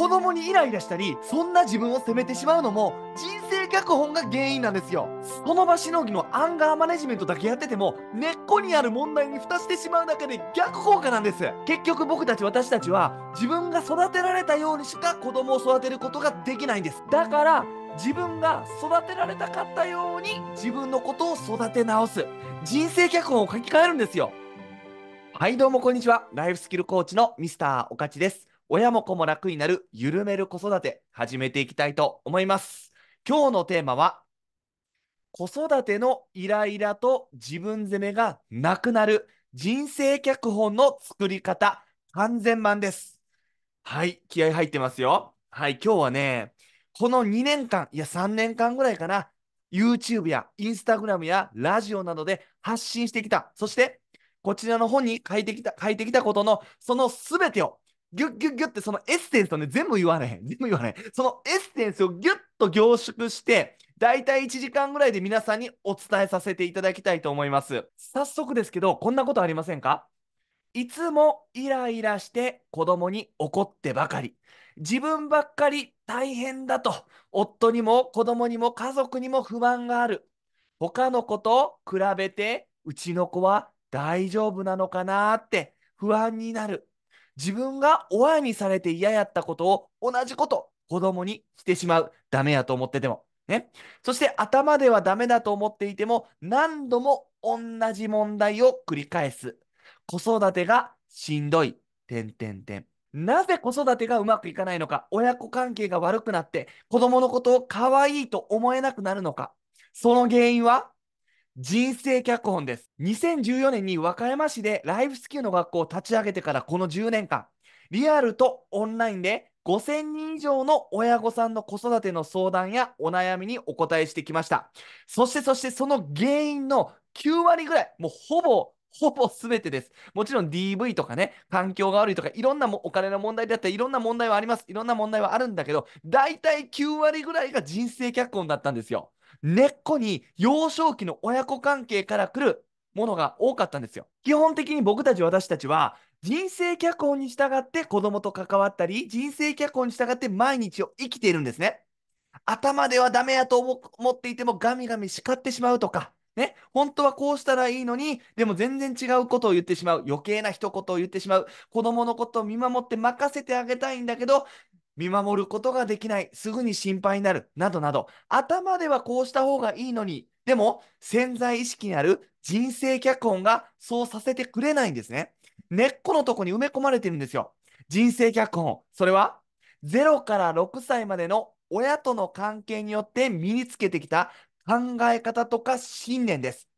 子供にイライラしたり、そんな自分を責めてしまうのも、人生脚本が原因なんですよ。この場しのぎのアンガーマネジメントだけやってても、根っこにある問題に蓋してしまうだけで逆効果なんです。結局僕たち私たちは、自分が育てられたようにしか子供を育てることができないんです。だから、自分が育てられたかったように自分のことを育て直す人生脚本を書き換えるんですよはいどうもこんにちはライフスキルコーチのミスターおかちです親も子も楽になる緩める子育て始めていきたいと思います。今日のテーマは子育てのイライラと自分責めがなくなる人生脚本の作り方完全版です。はい、気合入ってますよ。はい、今日はね、この2年間、いや3年間ぐらいかな、YouTube や Instagram やラジオなどで発信してきた、そしてこちらの本に書いてきた、書いてきたことのその全てをギュッギュッギュッってそのエッセンスをね、全部言われへん。全部言われへん。そのエッセンスをギュッと凝縮して、だいたい1時間ぐらいで皆さんにお伝えさせていただきたいと思います。早速ですけど、こんなことありませんかいつもイライラして子供に怒ってばかり。自分ばっかり大変だと。夫にも子供にも家族にも不満がある。他の子と比べてうちの子は大丈夫なのかなって不安になる。自分が親にされて嫌やったことを同じこと子供にしてしまう。ダメやと思ってても。ね。そして頭ではダメだと思っていても何度も同じ問題を繰り返す。子育てがしんどい。てんてんてん。なぜ子育てがうまくいかないのか、親子関係が悪くなって子供のことを可愛いと思えなくなるのか、その原因は人生脚本です。2014年に和歌山市でライフスキルの学校を立ち上げてからこの10年間、リアルとオンラインで5000人以上の親御さんの子育ての相談やお悩みにお答えしてきました。そしてそしてその原因の9割ぐらい、もうほぼほぼ全てです。もちろん DV とかね、環境が悪いとか、いろんなもお金の問題であったり、いろんな問題はあります。いろんな問題はあるんだけど、大体9割ぐらいが人生脚本だったんですよ。根っこに幼少期の親子関係から来るものが多かったんですよ。基本的に僕たち私たちは人生脚本に従って子供と関わったり、人生脚本に従って毎日を生きているんですね。頭ではダメやと思っていてもガミガミ叱ってしまうとか、ね、本当はこうしたらいいのに、でも全然違うことを言ってしまう、余計な一言を言ってしまう、子供のことを見守って任せてあげたいんだけど、見守ることができない、すぐに心配になる、などなど、頭ではこうした方がいいのに、でも潜在意識にある人生脚本がそうさせてくれないんですね。根っこのとこに埋め込まれてるんですよ。人生脚本。それは、0から6歳までの親との関係によって身につけてきた考え方とか信念です。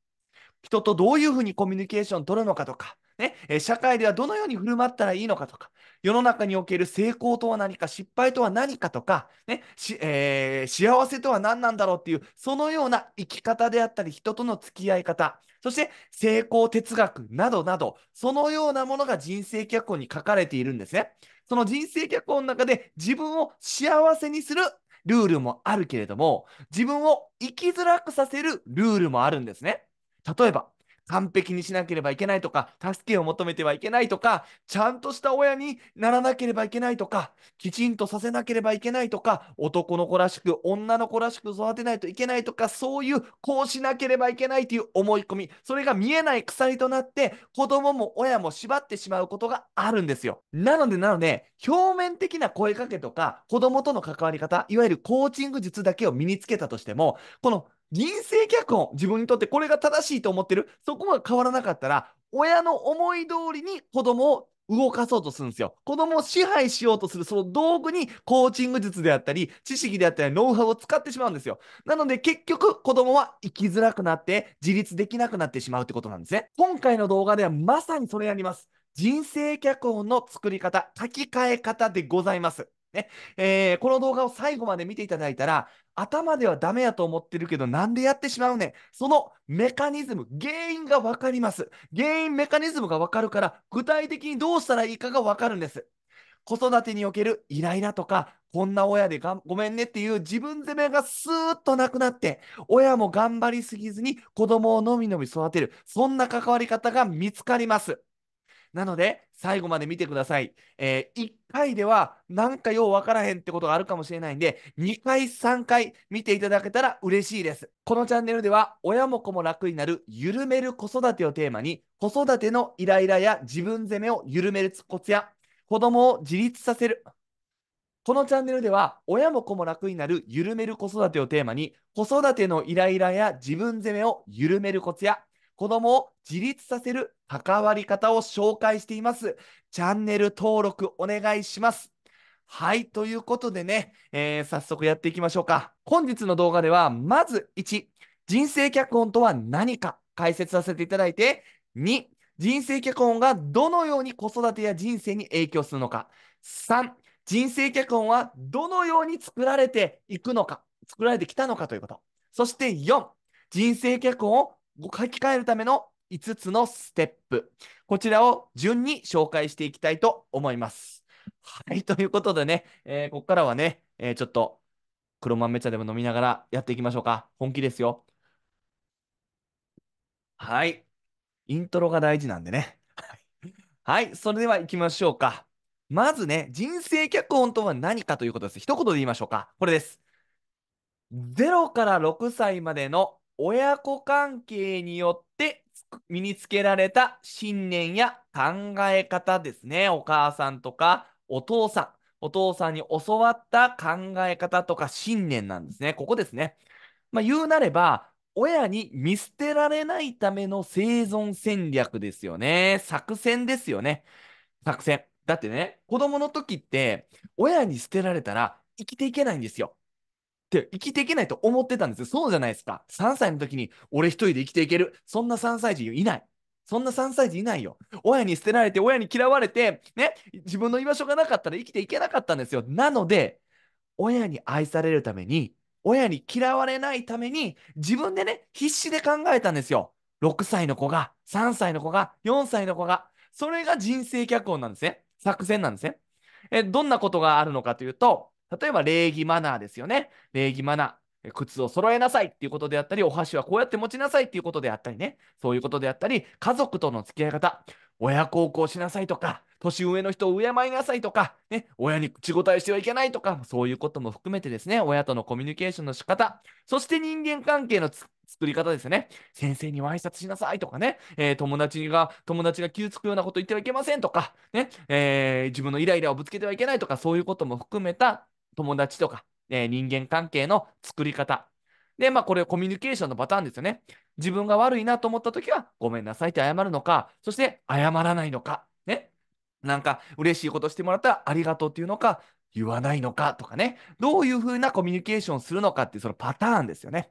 人とどういうふうにコミュニケーションを取るのかとか、ね、社会ではどのように振る舞ったらいいのかとか、世の中における成功とは何か、失敗とは何かとか、ねしえー、幸せとは何なんだろうっていう、そのような生き方であったり、人との付き合い方、そして成功哲学などなど、そのようなものが人生脚本に書かれているんですね。その人生脚本の中で自分を幸せにするルールもあるけれども、自分を生きづらくさせるルールもあるんですね。例えば、完璧にしなければいけないとか、助けを求めてはいけないとか、ちゃんとした親にならなければいけないとか、きちんとさせなければいけないとか、男の子らしく、女の子らしく育てないといけないとか、そういう、こうしなければいけないという思い込み、それが見えない鎖となって、子供も親も縛ってしまうことがあるんですよ。なので、なので、表面的な声かけとか、子供との関わり方、いわゆるコーチング術だけを身につけたとしても、この人生脚本、自分にとってこれが正しいと思ってる、そこが変わらなかったら、親の思い通りに子供を動かそうとするんですよ。子供を支配しようとするその道具にコーチング術であったり、知識であったり、ノウハウを使ってしまうんですよ。なので結局子供は生きづらくなって自立できなくなってしまうってことなんですね。今回の動画ではまさにそれやります。人生脚本の作り方、書き換え方でございます。ねえー、この動画を最後まで見ていただいたら、頭ではダメやと思ってるけど、なんでやってしまうねん。そのメカニズム、原因がわかります。原因、メカニズムがわかるから、具体的にどうしたらいいかがわかるんです。子育てにおけるイライラとか、こんな親でがごめんねっていう自分責めがスーッとなくなって、親も頑張りすぎずに子供をのみのみ育てる、そんな関わり方が見つかります。なので、最後まで見てください。えー、1回では、なんかようわからへんってことがあるかもしれないんで、2回、3回見ていただけたら嬉しいです。このチャンネルでは、親も子も楽になる、緩める子育てをテーマに、子育てのイライラや自分責めを緩めるコツや、子供を自立させる、このチャンネルでは、親も子も楽になる緩める子育てをテーマに、子育てのイライラや自分責めを緩めるコツや、子供を自立させる関わり方を紹介しています。チャンネル登録お願いします。はい、ということでね、えー、早速やっていきましょうか。本日の動画では、まず1、人生脚本とは何か解説させていただいて、2、人生脚本がどのように子育てや人生に影響するのか、3、人生脚本はどのように作られていくのか、作られてきたのかということ。そして4、人生脚本を書き換えるための5つのステップ。こちらを順に紹介していきたいと思います。はい、ということでね、えー、ここからはね、えー、ちょっと黒豆茶でも飲みながらやっていきましょうか。本気ですよ。はい、イントロが大事なんでね。はい、それではいきましょうか。まずね、人生脚本とは何かということです。一言で言いましょうか。これです。0から6歳までの親子関係によって身につけられた信念や考え方ですね。お母さんとかお父さん、お父さんに教わった考え方とか信念なんですね。ここですね。まあ、言うなれば、親に見捨てられないための生存戦略ですよね。作戦ですよね。作戦。だってね、子供の時って、親に捨てられたら生きていけないんですよ。って生きていけないと思ってたんですよ。そうじゃないですか。3歳の時に俺一人で生きていける。そんな3歳児いない。そんな3歳児いないよ。親に捨てられて、親に嫌われて、ね、自分の居場所がなかったら生きていけなかったんですよ。なので、親に愛されるために、親に嫌われないために、自分でね、必死で考えたんですよ。6歳の子が、3歳の子が、4歳の子が。それが人生脚本なんですね。作戦なんですね。えどんなことがあるのかというと、例えば礼儀マナーですよね。礼儀マナー。靴を揃えなさいっていうことであったり、お箸はこうやって持ちなさいっていうことであったりね、そういうことであったり、家族との付き合い方、親孝行しなさいとか、年上の人を敬いなさいとか、ね、親に口答えしてはいけないとか、そういうことも含めてですね、親とのコミュニケーションの仕方、そして人間関係の作り方ですね。先生に挨拶しなさいとかね、えー、友達が、友達が傷つくようなこと言ってはいけませんとか、ね、えー、自分のイライラをぶつけてはいけないとか、そういうことも含めた友達とか、えー、人間関係の作り方。で、まあ、これコミュニケーションのパターンですよね。自分が悪いなと思った時は、ごめんなさいって謝るのか、そして謝らないのか、ね。なんか、嬉しいことしてもらったらありがとうっていうのか、言わないのかとかね。どういうふうなコミュニケーションをするのかっていうそのパターンですよね。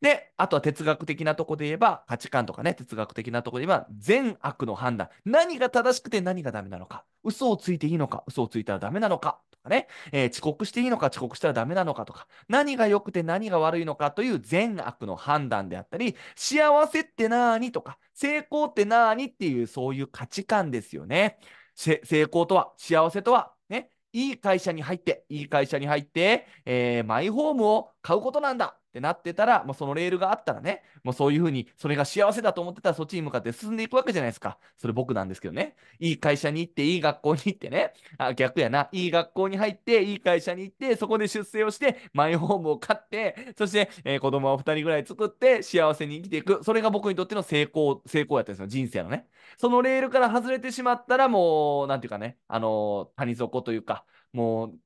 で、あとは哲学的なとこで言えば、価値観とかね、哲学的なとこで言えば、善悪の判断。何が正しくて何がダメなのか。嘘をついていいのか、嘘をついたらダメなのか。かね、えー、遅刻していいのか遅刻したらダメなのかとか、何が良くて何が悪いのかという善悪の判断であったり、幸せってなーにとか、成功ってなーにっていうそういう価値観ですよね。成功とは、幸せとは、ね、いい会社に入って、いい会社に入って、えー、マイホームを買うことなんだ。ってなってたら、もうそのレールがあったらね、もうそういうふうに、それが幸せだと思ってたら、そっちに向かって進んでいくわけじゃないですか。それ僕なんですけどね。いい会社に行って、いい学校に行ってね。あ、逆やな。いい学校に入って、いい会社に行って、そこで出世をして、マイホームを買って、そして、えー、子供を2人ぐらい作って、幸せに生きていく。それが僕にとっての成功、成功やったんですよ。人生のね。そのレールから外れてしまったら、もう、なんていうかね、あのー、谷底というか、もう、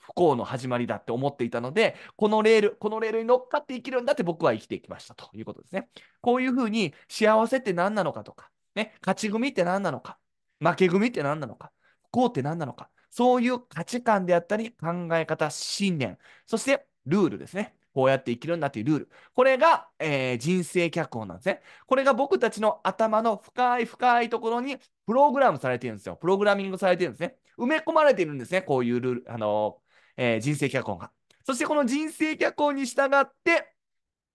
不幸の始まりだって思っていたので、このレール、このレールに乗っかって生きるんだって僕は生きていきましたということですね。こういうふうに幸せって何なのかとか、ね、勝ち組って何なのか、負け組って何なのか、不幸って何なのか、そういう価値観であったり、考え方、信念、そしてルールですね。こうやって生きるんだっていうルール。これが、えー、人生脚本なんですね。これが僕たちの頭の深い深いところにプログラムされてるんですよ。プログラミングされてるんですね。埋め込まれてるんですね。こういうルール、あのー、えー、人生脚本が。そしてこの人生脚本に従って、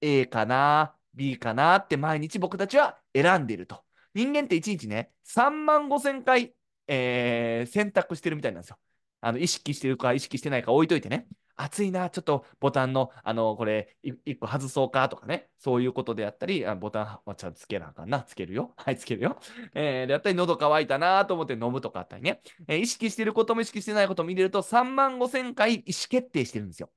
A かな、B かなって毎日僕たちは選んでいると。人間って1日ね、3万5千回、えー、選択してるみたいなんですよ。あの意識してるか意識してないか置いといてね。暑いな、ちょっとボタンの、あの、これ、1個外そうかとかね、そういうことであったり、あボタンはちゃんとつけなあかんな、つけるよ。はい、つけるよ。えー、であったり、喉乾いたなと思って飲むとかあったりね、えー、意識してることも意識してないことも入れると、3万5000回意思決定してるんですよ。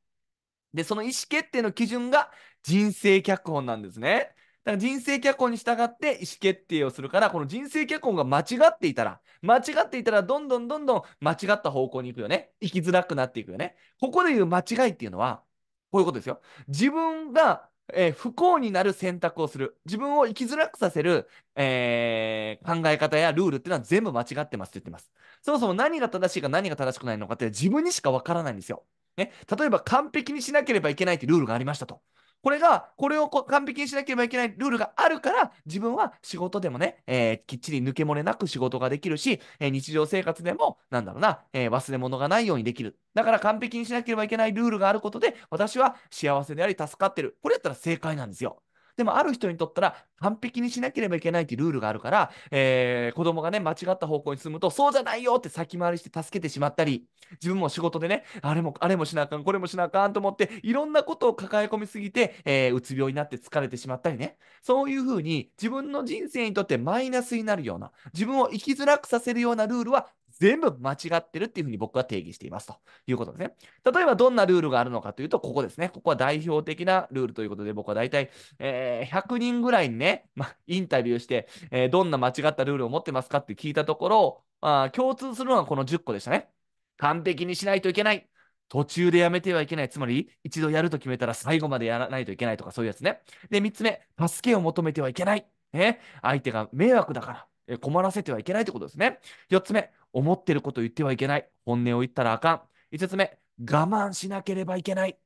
で、その意思決定の基準が人生脚本なんですね。だから人生脚本に従って意思決定をするから、この人生脚本が間違っていたら、間違っていたらどんどんどんどん間違った方向に行くよね。生きづらくなっていくよね。ここで言う間違いっていうのは、こういうことですよ。自分が、えー、不幸になる選択をする。自分を生きづらくさせる、えー、考え方やルールっていうのは全部間違ってますって言ってます。そもそも何が正しいか何が正しくないのかって自分にしかわからないんですよ。ね、例えば完璧にしなければいけないってルールがありましたと。これが、これを完璧にしなければいけないルールがあるから、自分は仕事でもね、えー、きっちり抜け漏れなく仕事ができるし、えー、日常生活でも、なんだろうな、えー、忘れ物がないようにできる。だから完璧にしなければいけないルールがあることで、私は幸せであり助かってる。これやったら正解なんですよ。でもある人にとったら完璧にしなければいけないっていうルールがあるから、えー、子供がね、間違った方向に進むと、そうじゃないよって先回りして助けてしまったり、自分も仕事でね、あれも、あれもしなあかん、これもしなあかんと思って、いろんなことを抱え込みすぎて、えー、うつ病になって疲れてしまったりね。そういうふうに、自分の人生にとってマイナスになるような、自分を生きづらくさせるようなルールは全部間違ってるっていうふうに僕は定義していますということですね。例えばどんなルールがあるのかというと、ここですね。ここは代表的なルールということで、僕は大体、えー、100人ぐらいにね、まインタビューして、えー、どんな間違ったルールを持ってますかって聞いたところ、まあ、共通するのはこの10個でしたね。完璧にしないといけない。途中でやめてはいけない。つまり、一度やると決めたら最後までやらないといけないとか、そういうやつね。で、3つ目、助けを求めてはいけない。ね、相手が迷惑だから。困らせてはいけないってことですね。4つ目、思ってることを言ってはいけない。本音を言ったらあかん。5つ目、我慢しなければいけない。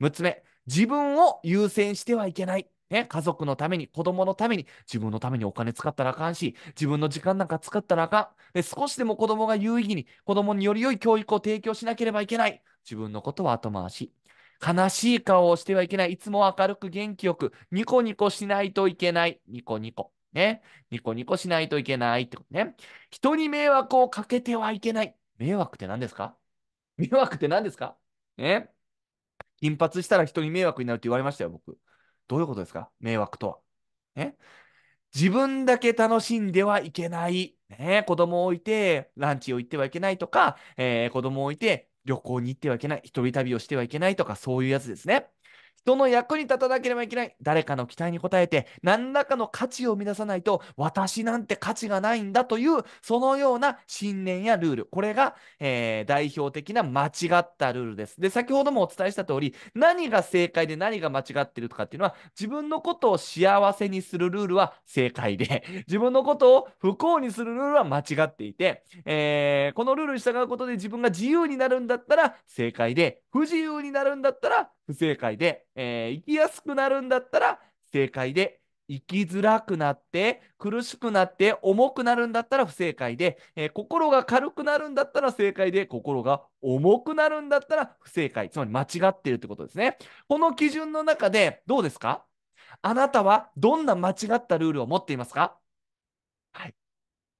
6つ目、自分を優先してはいけない。ね、家族のために、子供のために、自分のためにお金使ったらあかんし、自分の時間なんか使ったらあかん。で、少しでも子供が有意義に、子供により良い教育を提供しなければいけない。自分のことは後回し。悲しい顔をしてはいけない。いつも明るく元気よく、ニコニコしないといけない。ニコニコ。ね。ニコニコしないといけないってことね。人に迷惑をかけてはいけない。迷惑って何ですか迷惑って何ですかね。頻発したら人に迷惑になるって言われましたよ、僕。どういうことですか迷惑とは。ね。自分だけ楽しんではいけない。ね、子供を置いてランチを行ってはいけないとか、えー、子供を置いて旅行に行ってはいけない。一人旅をしてはいけないとか、そういうやつですね。人の役に立たなければいけない。誰かの期待に応えて、何らかの価値を生み出さないと、私なんて価値がないんだという、そのような信念やルール。これが、えー、代表的な間違ったルールです。で、先ほどもお伝えした通り、何が正解で何が間違ってるとかっていうのは、自分のことを幸せにするルールは正解で、自分のことを不幸にするルールは間違っていて、えー、このルールに従うことで自分が自由になるんだったら正解で、不自由になるんだったら不正解で、えー、生きやすくなるんだったら正解で、生きづらくなって、苦しくなって、重くなるんだったら不正解で、えー、心が軽くなるんだったら正解で、心が重くなるんだったら不正解、つまり間違ってるってことですね。この基準の中でどうですかあなたはどんな間違ったルールを持っていますか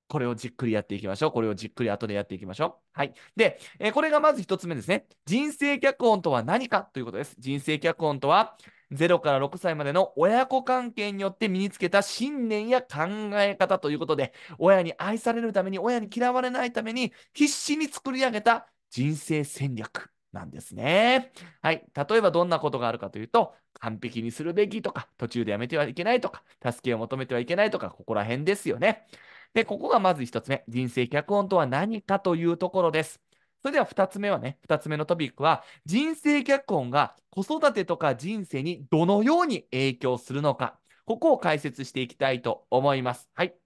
これをじっくりやっていきましょう。これをじっくり後でやっていきましょう。はい。で、えー、これがまず一つ目ですね。人生脚本とは何かということです。人生脚本とは、0から6歳までの親子関係によって身につけた信念や考え方ということで、親に愛されるために、親に嫌われないために、必死に作り上げた人生戦略なんですね。はい。例えばどんなことがあるかというと、完璧にするべきとか、途中でやめてはいけないとか、助けを求めてはいけないとか、ここら辺ですよね。で、ここがまず1つ目。人生脚本とは何かというところです。それでは2つ目はね、2つ目のトピックは、人生脚本が子育てとか人生にどのように影響するのか。ここを解説していきたいと思います。はい。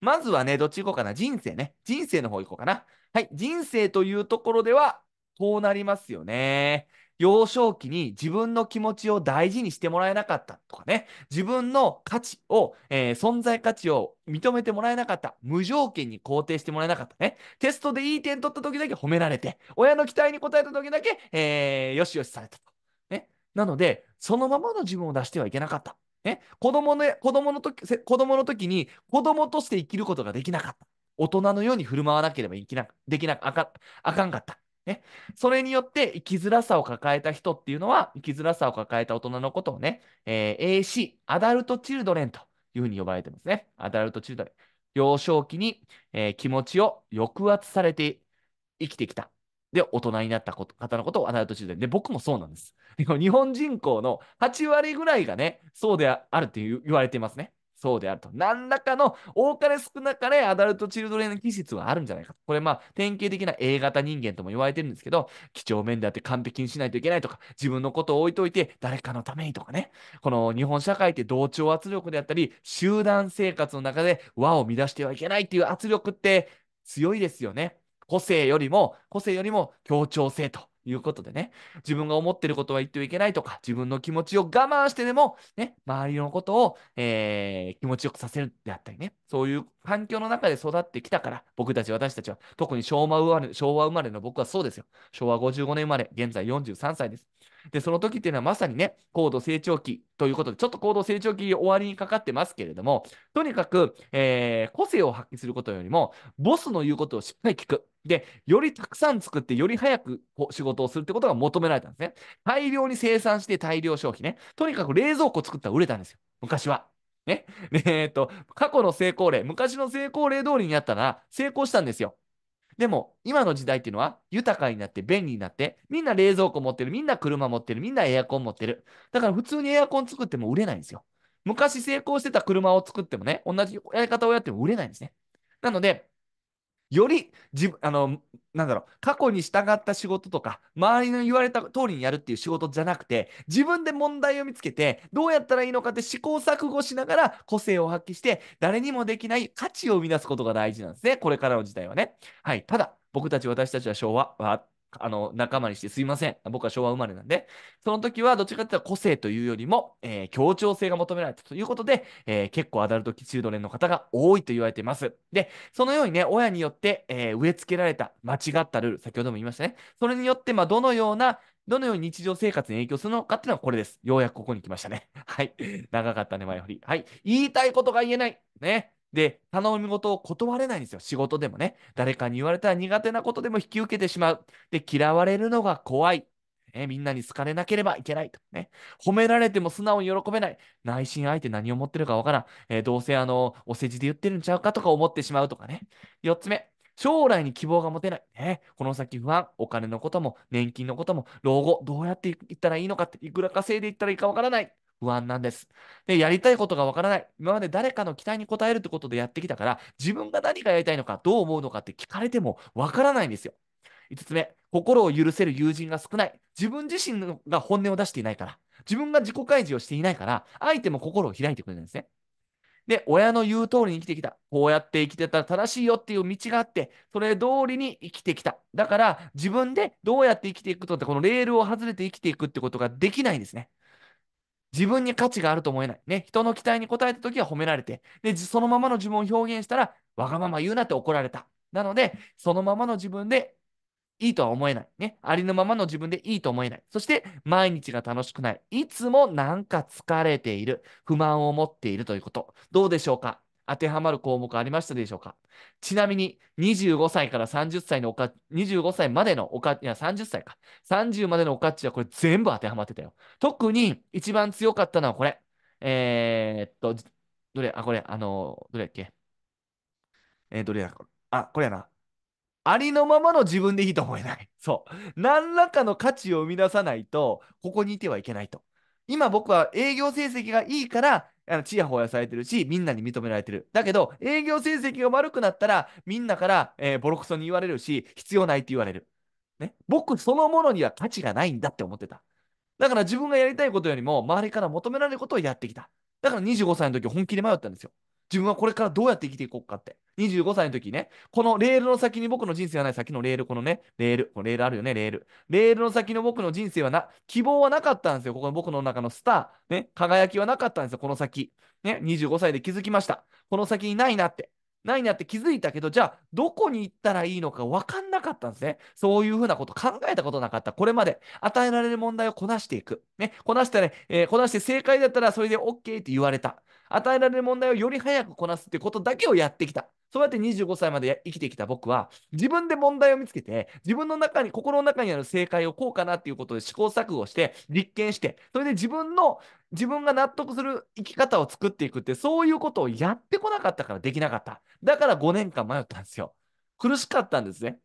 まずはね、どっち行こうかな。人生ね。人生の方行こうかな。はい。人生というところでは、こうなりますよね。幼少期に自分の気持ちを大事にしてもらえなかったとかね、自分の価値を、えー、存在価値を認めてもらえなかった、無条件に肯定してもらえなかったね、テストでいい点取った時だけ褒められて、親の期待に応えた時だけ、えー、よしよしされたと。ね、なので、そのままの自分を出してはいけなかった。ね、子供の、子供の時、子供の時に子供として生きることができなかった。大人のように振る舞わなければいけな、できな、あか、あかんかった。ね、それによって生きづらさを抱えた人っていうのは、生きづらさを抱えた大人のことをね、えー、AC、アダルトチルドレンというふうに呼ばれてますね。アダルトチルドレン。幼少期に、えー、気持ちを抑圧されて生きてきた。で、大人になった方のことをアダルトチルドレン。で、僕もそうなんです。日本人口の8割ぐらいがね、そうであるって言われてますね。そうであると。何らかの多かれ少なかれアダルトチルドレンの季節はあるんじゃないかと。これまあ典型的な A 型人間とも言われてるんですけど、几帳面であって完璧にしないといけないとか、自分のことを置いといて誰かのためにとかね。この日本社会って同調圧力であったり、集団生活の中で和を乱してはいけないっていう圧力って強いですよね。個性よりも、個性よりも協調性ということでね、自分が思ってることは言ってはいけないとか、自分の気持ちを我慢してでも、ね、周りのことを、えー、気持ちよくさせるであったりね、そういう環境の中で育ってきたから、僕たち、私たちは、特に昭和生まれ昭和生まれの僕はそうですよ。昭和55年生まれ、現在43歳です。で、その時っていうのはまさにね、高度成長期ということで、ちょっと高度成長期終わりにかかってますけれども、とにかく、えー、個性を発揮することよりも、ボスの言うことをしっかり聞く。で、よりたくさん作って、より早く仕事をするってことが求められたんですね。大量に生産して大量消費ね。とにかく冷蔵庫作ったら売れたんですよ。昔は。ね。えっ、と、過去の成功例、昔の成功例通りにやったら成功したんですよ。でも、今の時代っていうのは豊かになって便利になって、みんな冷蔵庫持ってる、みんな車持ってる、みんなエアコン持ってる。だから普通にエアコン作っても売れないんですよ。昔成功してた車を作ってもね、同じやり方をやっても売れないんですね。なので、より自分あのなんだろう過去に従った仕事とか周りの言われた通りにやるっていう仕事じゃなくて自分で問題を見つけてどうやったらいいのかって試行錯誤しながら個性を発揮して誰にもできない価値を生み出すことが大事なんですねこれからの時代はね。はい、ただ僕たち私たちは昭和はあの、仲間にしてすいません。僕は昭和生まれなんで、その時はどっちかというと個性というよりも、えー、協調性が求められたということで、えー、結構アダルトチルドレンの方が多いと言われています。で、そのようにね、親によって、えー、植え付けられた間違ったルール、先ほども言いましたね。それによって、まあ、どのようなどのように日常生活に影響するのかっていうのはこれです。ようやくここに来ましたね。はい。長かったね、前振り。はい。言いたいことが言えない。ね。で、頼み事を断れないんですよ。仕事でもね。誰かに言われたら苦手なことでも引き受けてしまう。で、嫌われるのが怖い。えみんなに好かれなければいけないと、ね。褒められても素直に喜べない。内心相手何を持ってるかわからん、えー、どうせあの、お世辞で言ってるんちゃうかとか思ってしまうとかね。4つ目。将来に希望が持てない。ね、この先不安。お金のことも、年金のことも、老後、どうやっていったらいいのかって、いくら稼いでいったらいいかわからない。不安なんです。で、やりたいことがわからない。今まで誰かの期待に応えるってことでやってきたから、自分が何がやりたいのか、どう思うのかって聞かれてもわからないんですよ。5つ目、心を許せる友人が少ない。自分自身が本音を出していないから、自分が自己開示をしていないから、相手も心を開いてくれるんですね。で、親の言う通りに生きてきた。こうやって生きてたら正しいよっていう道があって、それ通りに生きてきた。だから、自分でどうやって生きていくとって、このレールを外れて生きていくってことができないんですね。自分に価値があると思えない。ね、人の期待に応えた時は褒められて、で、そのままの自分を表現したら、わがまま言うなって怒られた。なので、そのままの自分でいいとは思えない。ね。ありのままの自分でいいと思えない。そして、毎日が楽しくない。いつもなんか疲れている。不満を持っているということ。どうでしょうか当てはまる項目ありましたでしょうかちなみに25歳から30歳のおか、25歳までのおか、いや30歳か、30までのおかっちはこれ全部当てはまってたよ。特に一番強かったのはこれ。えー、っと、どれ、あ、これ、あの、どれやっけえー、どれや、あ、これやな。ありのままの自分でいいと思えない。そう。何らかの価値を生み出さないと、ここにいてはいけないと。今僕は営業成績がいいからあの、ちやほやされてるし、みんなに認められてる。だけど、営業成績が悪くなったら、みんなから、えー、ボロクソに言われるし、必要ないって言われる。ね。僕そのものには価値がないんだって思ってた。だから自分がやりたいことよりも、周りから求められることをやってきた。だから25歳の時、本気で迷ったんですよ。自分はこれからどうやって生きていこうかって。25歳の時ね、このレールの先に僕の人生はない、先のレール、このね、レール、このレールあるよね、レール。レールの先の僕の人生はな、希望はなかったんですよ。ここの僕の中のスター、ね、輝きはなかったんですよ、この先。ね、25歳で気づきました。この先にないなって。ないなって気づいたけど、じゃあ、どこに行ったらいいのか分かんなかったんですね。そういうふうなこと考えたことなかった。これまで与えられる問題をこなしていく。ね、こなしたね、えー、こなして正解だったらそれで OK って言われた。与えられる問題をより早くこなすってことだけをやってきた。そうやって25歳まで生きてきた僕は、自分で問題を見つけて、自分の中に、心の中にある正解をこうかなっていうことで試行錯誤して、立件して、それで自分の、自分が納得する生き方を作っていくって、そういうことをやってこなかったからできなかった。だから5年間迷ったんですよ。苦しかったんですね。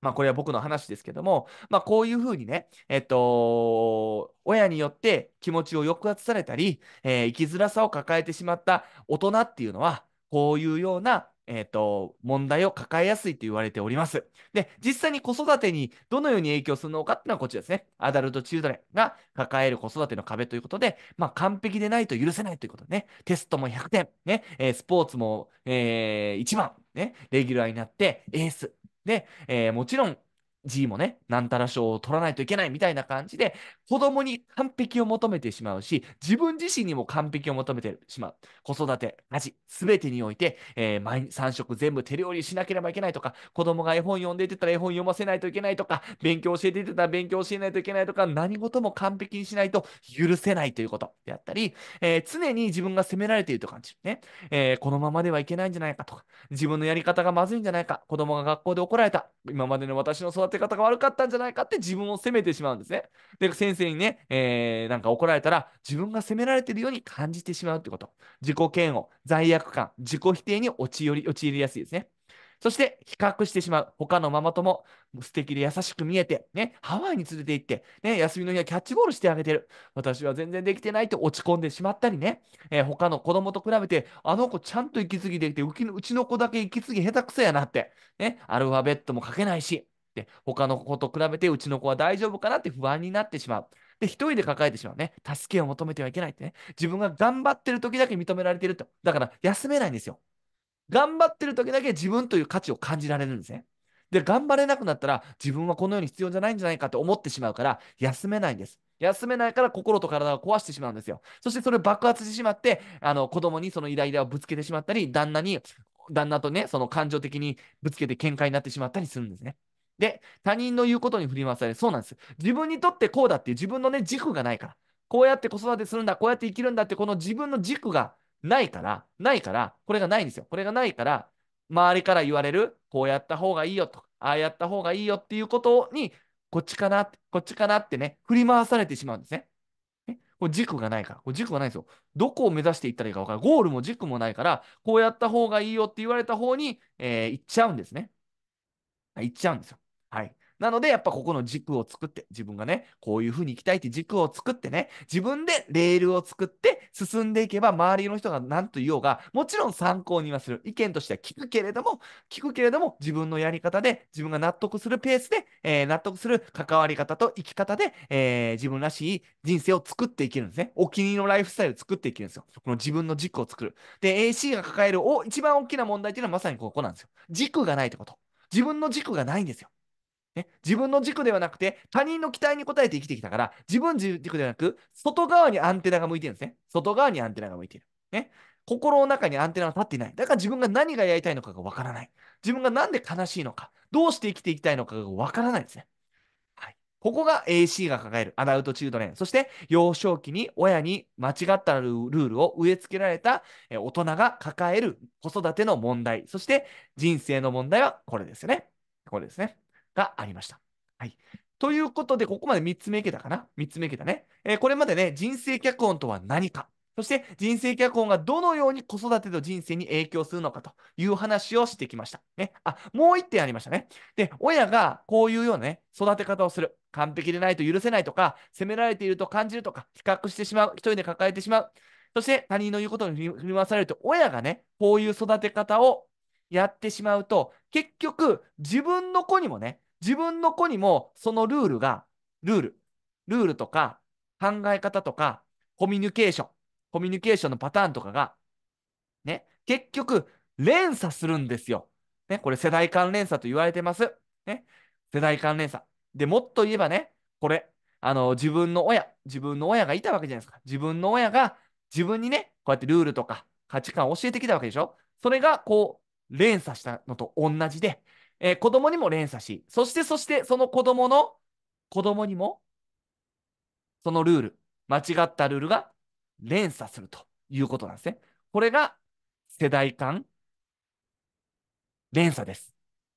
まあ、これは僕の話ですけども、まあ、こういうふうにね、えっと、親によって気持ちを抑圧されたり、えー、生きづらさを抱えてしまった大人っていうのは、こういうような、えっと、問題を抱えやすいと言われております。で、実際に子育てにどのように影響するのかっていうのはこちらですね。アダルト・チュードレンが抱える子育ての壁ということで、まあ、完璧でないと許せないということでね、テストも100点、ね、スポーツも、えー、1番、ね、レギュラーになってエース、で、えー、もちろん G もね、なんたら賞を取らないといけないみたいな感じで、子供に完璧を求めてしまうし、自分自身にも完璧を求めてしまう。子育て、味、すべてにおいて、えー、毎3食全部手料理しなければいけないとか、子供が絵本読んでてたら絵本読ませないといけないとか、勉強教えててたら勉強教えないといけないとか、何事も完璧にしないと許せないということであったり、えー、常に自分が責められていると感じる。ね、えー、このままではいけないんじゃないかとか、自分のやり方がまずいんじゃないか、子供が学校で怒られた、今までの私の育て方が悪かったんじゃないかって自分を責めてしまうんですね。で、先生にね、えー、なんか怒られたら、自分が責められてるように感じてしまうってこと。自己嫌悪、罪悪感、自己否定に陥り、陥りやすいですね。そして、比較してしまう。他のママとも、素敵で優しく見えて、ね、ハワイに連れて行って、ね、休みの日はキャッチボールしてあげてる。私は全然できてないって落ち込んでしまったりね、えー、他の子供と比べて、あの子ちゃんと息継ぎできて、うちの子だけ息継ぎ下手くそやなって、ね、アルファベットも書けないし、、他の子と比べてうちの子は大丈夫かなって不安になってしまう。で、一人で抱えてしまうね。助けを求めてはいけないってね。自分が頑張ってる時だけ認められてると。だから休めないんですよ。頑張ってる時だけ自分という価値を感じられるんですね。で、頑張れなくなったら自分はこの世に必要じゃないんじゃないかと思ってしまうから休めないんです。休めないから心と体を壊してしまうんですよ。そしてそれ爆発してしまって、あの子供にそのイライラをぶつけてしまったり、旦那に、旦那とね、その感情的にぶつけて喧嘩になってしまったりするんですね。で、他人の言うことに振り回されそうなんです。自分にとってこうだっていう自分のね、軸がないから。こうやって子育てするんだ、こうやって生きるんだって、この自分の軸がないから、ないから、これがないんですよ。これがないから、周りから言われる、こうやった方がいいよとか、ああやった方がいいよっていうことに、こっちかな、こっちかなってね、振り回されてしまうんですね。えこれ軸がないから、これ軸がないんですよ。どこを目指していったらいいか分からない。ゴールも軸もないから、こうやった方がいいよって言われた方に、えー、行っちゃうんですね。行っちゃうんですよ。はい。なので、やっぱここの軸を作って、自分がね、こういうふうに行きたいって軸を作ってね、自分でレールを作って進んでいけば、周りの人が何と言おうが、もちろん参考にはする。意見としては聞くけれども、聞くけれども、自分のやり方で、自分が納得するペースで、えー、納得する関わり方と生き方で、えー、自分らしい人生を作っていけるんですね。お気に入りのライフスタイルを作っていけるんですよ。この自分の軸を作る。で、AC が抱えるお一番大きな問題っていうのはまさにここなんですよ。軸がないってこと。自分の軸がないんですよ。ね、自分の軸ではなくて、他人の期待に応えて生きてきたから、自分軸ではなく、外側にアンテナが向いてるんですね。外側にアンテナが向いてる。ね。心の中にアンテナが立っていない。だから自分が何がやりたいのかがわからない。自分が何で悲しいのか、どうして生きていきたいのかがわからないですね。はい。ここが AC が抱えるアダウトチルドレン。そして、幼少期に親に間違ったルールを植え付けられた大人が抱える子育ての問題。そして、人生の問題はこれですよね。これですね。がありました。はい。ということで、ここまで3つ目いけたかな ?3 つ目いけたね。えー、これまでね、人生脚本とは何か。そして人生脚本がどのように子育てと人生に影響するのかという話をしてきました。ね。あ、もう1点ありましたね。で、親がこういうようなね、育て方をする。完璧でないと許せないとか、責められていると感じるとか、比較してしまう。一人で抱えてしまう。そして他人の言うことに振り回されると、親がね、こういう育て方をやってしまうと、結局自分の子にもね、自分の子にもそのルールが、ルール、ルールとか考え方とかコミュニケーション、コミュニケーションのパターンとかが、ね、結局連鎖するんですよ。ね、これ世代間連鎖と言われてます。ね、世代間連鎖。で、もっと言えばね、これ、あの、自分の親、自分の親がいたわけじゃないですか。自分の親が自分にね、こうやってルールとか価値観を教えてきたわけでしょ。それがこう、連鎖したのと同じで、えー、子供にも連鎖し、そしてそしてその子供の子供にも、そのルール、間違ったルールが連鎖するということなんですね。これが世代間連鎖です。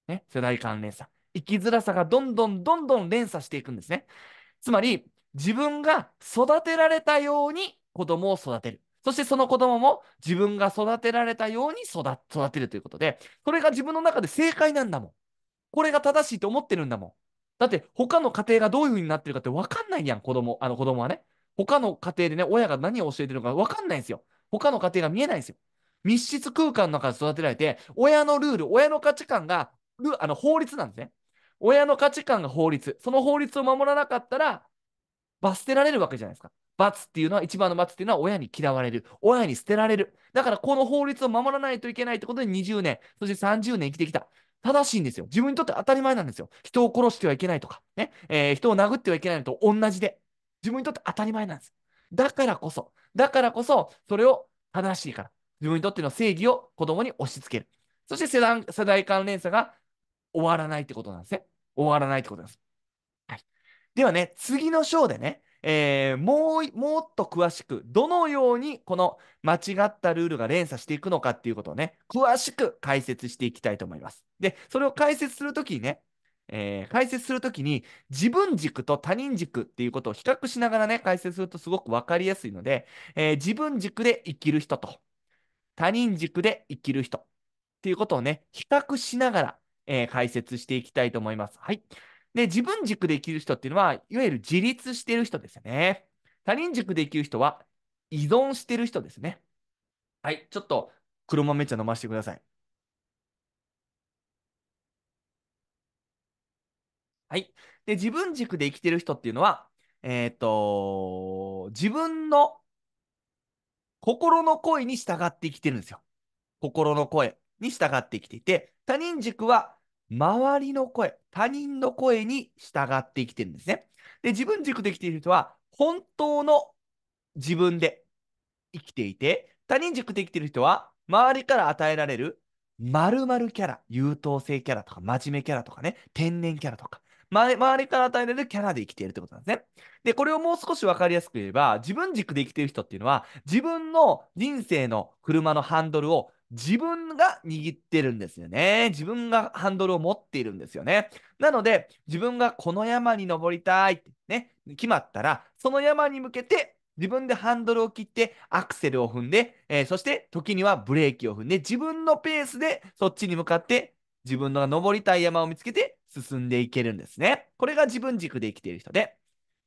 ね、世代間連鎖。生きづらさがどんどんどんどん連鎖していくんですね。つまり、自分が育てられたように子供を育てる。そしてその子供も自分が育てられたように育てるということで、それが自分の中で正解なんだもん。これが正しいと思ってるんだもん。だって他の家庭がどういう風になってるかって分かんないやん、子供、あの子供はね。他の家庭でね、親が何を教えてるのか分かんないんですよ。他の家庭が見えないんですよ。密室空間の中で育てられて、親のルール、親の価値観が、あの法律なんですね。親の価値観が法律。その法律を守らなかったら、罰捨てられるわけじゃないですか。罰っていうのは、一番の罰っていうのは親に嫌われる。親に捨てられる。だからこの法律を守らないといけないってことで20年、そして30年生きてきた。正しいんですよ。自分にとって当たり前なんですよ。人を殺してはいけないとか、ね、えー、人を殴ってはいけないのと同じで、自分にとって当たり前なんです。だからこそ、だからこそ、それを正しいから、自分にとっての正義を子供に押し付ける。そして世代世代間連鎖が終わらないってことなんですね。終わらないってことなんです。ではね、次の章でね、えー、もう、もっと詳しく、どのようにこの間違ったルールが連鎖していくのかっていうことをね、詳しく解説していきたいと思います。で、それを解説するときにね、えー、解説するときに自分軸と他人軸っていうことを比較しながらね、解説するとすごくわかりやすいので、えー、自分軸で生きる人と、他人軸で生きる人っていうことをね、比較しながら、え解説していきたいと思います。はい。で、自分軸で生きる人っていうのは、いわゆる自立してる人ですよね。他人軸で生きる人は、依存してる人ですね。はい、ちょっと黒豆茶飲ませてください。はい。で、自分軸で生きてる人っていうのは、えっ、ー、と、自分の心の声に従って生きてるんですよ。心の声に従って生きていて、他人軸は周りの声、他人の声に従って生きてるんですね。で、自分軸で生きている人は、本当の自分で生きていて、他人軸で生きている人は、周りから与えられる〇〇キャラ、優等生キャラとか、真面目キャラとかね、天然キャラとか、周りから与えられるキャラで生きているってことなんですね。で、これをもう少し分かりやすく言えば、自分軸で生きている人っていうのは、自分の人生の車のハンドルを自分が握ってるんですよね。自分がハンドルを持っているんですよね。なので、自分がこの山に登りたいってね、決まったら、その山に向けて自分でハンドルを切ってアクセルを踏んで、えー、そして時にはブレーキを踏んで、自分のペースでそっちに向かって自分の登りたい山を見つけて進んでいけるんですね。これが自分軸で生きている人で、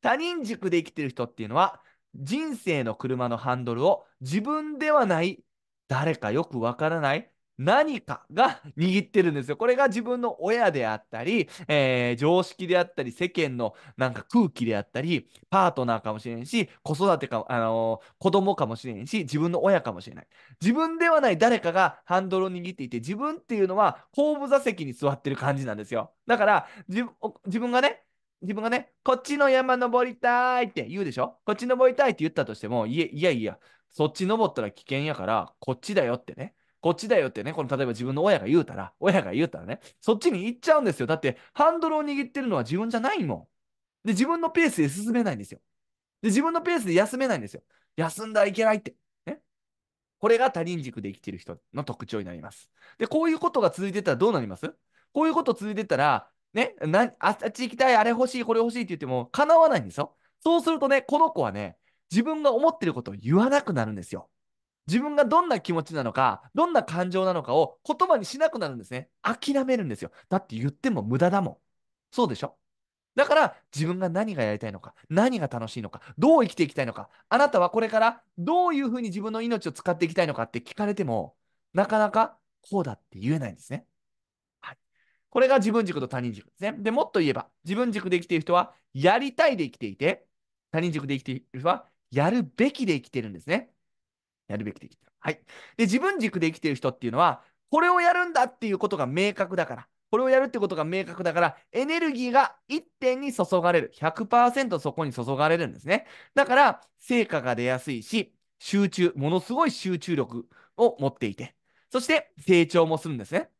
他人軸で生きている人っていうのは、人生の車のハンドルを自分ではない誰かよくわからない何かが握ってるんですよ。これが自分の親であったり、えー、常識であったり、世間のなんか空気であったり、パートナーかもしれんし、子育てか、あのー、子供かもしれんし、自分の親かもしれない。自分ではない誰かがハンドルを握っていて、自分っていうのは後部座席に座ってる感じなんですよ。だから、自分がね、自分がね、こっちの山登りたいって言うでしょこっち登りたいって言ったとしても、いやいやいや、そっち登ったら危険やから、こっちだよってね。こっちだよってね、この例えば自分の親が言うたら、親が言うたらね、そっちに行っちゃうんですよ。だって、ハンドルを握ってるのは自分じゃないもん。で、自分のペースで進めないんですよ。で、自分のペースで休めないんですよ。休んだらいけないって。ね。これが他人軸で生きてる人の特徴になります。で、こういうことが続いてたらどうなりますこういうこと続いてたら、ね、なああっち行きたい、あれ欲しい、これ欲しいって言っても、叶わないんですよ。そうするとね、この子はね、自分が思ってることを言わなくなるんですよ。自分がどんな気持ちなのか、どんな感情なのかを言葉にしなくなるんですね。諦めるんですよ。だって言っても無駄だもん。そうでしょだから自分が何がやりたいのか、何が楽しいのか、どう生きていきたいのか、あなたはこれからどういうふうに自分の命を使っていきたいのかって聞かれても、なかなかこうだって言えないんですね。はい。これが自分軸と他人軸ですね。で、もっと言えば、自分軸で生きている人は、やりたいで生きていて、他人軸で生きている人は、やるべきで生きてるんですね。やるべきで生きてる。はい。で、自分軸で生きてる人っていうのは、これをやるんだっていうことが明確だから、これをやるってことが明確だから、エネルギーが一点に注がれる。100%そこに注がれるんですね。だから、成果が出やすいし、集中、ものすごい集中力を持っていて、そして成長もするんですね。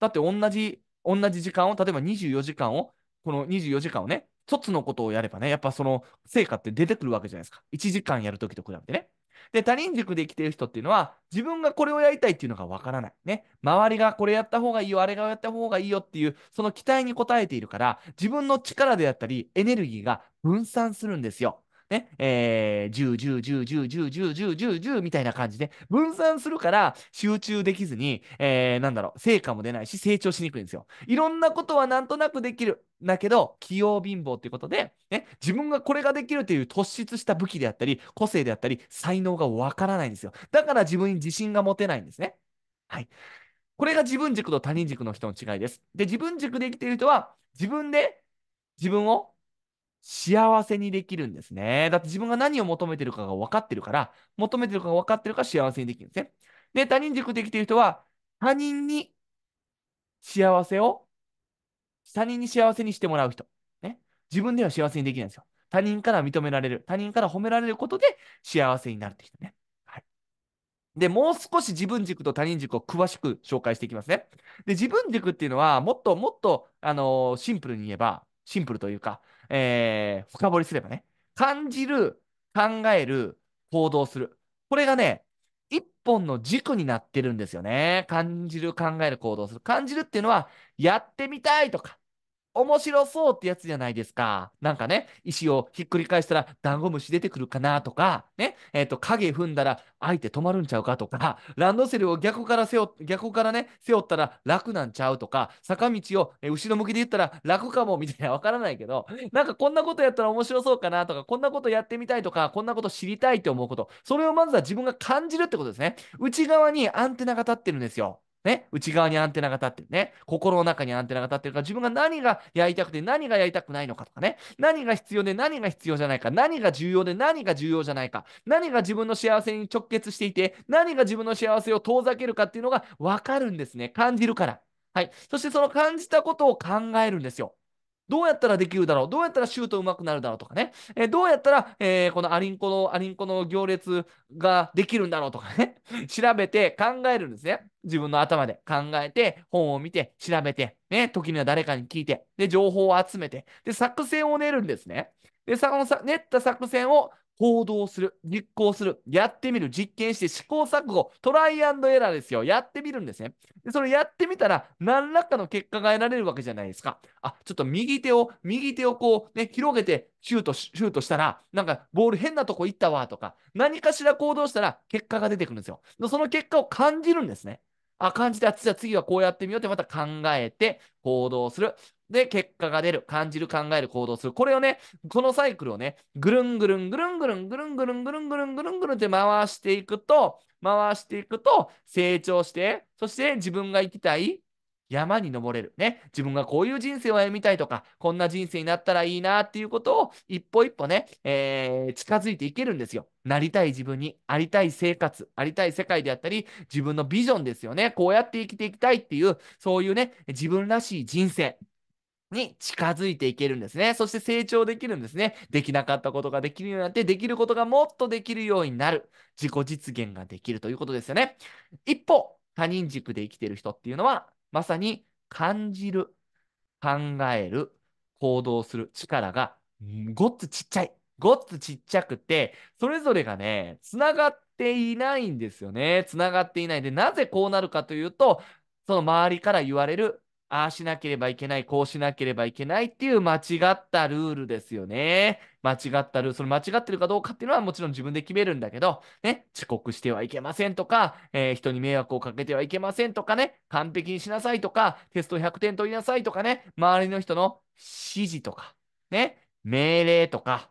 だって同じ、同じ時間を、例えば24時間を、この24時間をね、一つのことをやればね、やっぱその成果って出てくるわけじゃないですか。1時間やるときと比べてね。で、他人軸で生きてる人っていうのは、自分がこれをやりたいっていうのがわからない。ね。周りがこれやった方がいいよ、あれがやった方がいいよっていう、その期待に応えているから、自分の力であったり、エネルギーが分散するんですよ。ね、えー、10、10、10、10、10、10、10、10、10みたいな感じで、分散するから集中できずに、えなんだろう、成果も出ないし、成長しにくいんですよ。いろんなことはなんとなくできる。だけど、器用貧乏ということで、ね、自分がこれができるという突出した武器であったり、個性であったり、才能がわからないんですよ。だから自分に自信が持てないんですね。はい。これが自分軸と他人軸の人の違いです。で、自分軸で生きている人は、自分で自分を幸せにできるんですね。だって自分が何を求めてるかが分かってるから、求めてるかが分かってるから幸せにできるんですね。で、他人軸できている人は、他人に幸せを、他人に幸せにしてもらう人。ね。自分では幸せにできないんですよ。他人から認められる。他人から褒められることで幸せになるって人ね。はい。で、もう少し自分軸と他人軸を詳しく紹介していきますね。で、自分軸っていうのは、もっともっと、あのー、シンプルに言えば、シンプルというか、えー、深掘りすればね、感じる、考える、行動する。これがね、一本の軸になってるんですよね。感じる、考える、行動する。感じるっていうのは、やってみたいとか、面白そうってやつじゃないですか。なんかね、石をひっくり返したらダンゴムシ出てくるかなとか、ね、えっ、ー、と、影踏んだら相手止まるんちゃうかとか、ランドセルを逆から背負、逆からね、背負ったら楽なんちゃうとか、坂道を後ろ向きで言ったら楽かもみたいなわからないけど、なんかこんなことやったら面白そうかなとか、こんなことやってみたいとか、こんなこと知りたいって思うこと、それをまずは自分が感じるってことですね。内側にアンテナが立ってるんですよ。ね、内側にアンテナが立ってるね、心の中にアンテナが立ってるから、自分が何がやりたくて何がやりたくないのかとかね、何が必要で何が必要じゃないか、何が重要で何が重要じゃないか、何が自分の幸せに直結していて、何が自分の幸せを遠ざけるかっていうのが分かるんですね。感じるから。はい。そしてその感じたことを考えるんですよ。どうやったらできるだろうどうやったらシュート上手くなるだろうとかね、えー、どうやったら、えー、このアリンコの、アリンコの行列ができるんだろうとかね、調べて考えるんですね。自分の頭で考えて、本を見て、調べて、ね、時には誰かに聞いて、で、情報を集めて、で、作戦を練るんですね。で、そのさ練った作戦を行動する、実行する、やってみる、実験して試行錯誤、トライアンドエラーですよ。やってみるんですね。で、それやってみたら、何らかの結果が得られるわけじゃないですか。あ、ちょっと右手を、右手をこうね、広げてシュート、シュートしたら、なんかボール変なとこ行ったわとか、何かしら行動したら結果が出てくるんですよ。その結果を感じるんですね。あ、感じて、あ、じゃあ次はこうやってみようってまた考えて行動する。で、結果が出る、感じる、考える、行動する。これをね、このサイクルをね、ぐるんぐるんぐるんぐるんぐるんぐるんぐるんぐるんぐるんぐるんって回していくと、回していくと成長して、そして自分が行きたい山に登れる。ね。自分がこういう人生を歩みたいとか、こんな人生になったらいいなっていうことを一歩一歩ね、えー、近づいていけるんですよ。なりたい自分に、ありたい生活、ありたい世界であったり、自分のビジョンですよね。こうやって生きていきたいっていう、そういうね、自分らしい人生。に近づいていけるんですね。そして成長できるんですね。できなかったことができるようになって、できることがもっとできるようになる。自己実現ができるということですよね。一方、他人軸で生きている人っていうのは、まさに感じる、考える、行動する力がごっつちっちゃい。ごっつちっちゃくて、それぞれがね、つながっていないんですよね。つながっていない。で、なぜこうなるかというと、その周りから言われるああしなければいけない、こうしなければいけないっていう間違ったルールですよね。間違ったルール、その間違ってるかどうかっていうのはもちろん自分で決めるんだけど、ね、遅刻してはいけませんとか、えー、人に迷惑をかけてはいけませんとかね、完璧にしなさいとか、テスト100点取りなさいとかね、周りの人の指示とか、ね、命令とか、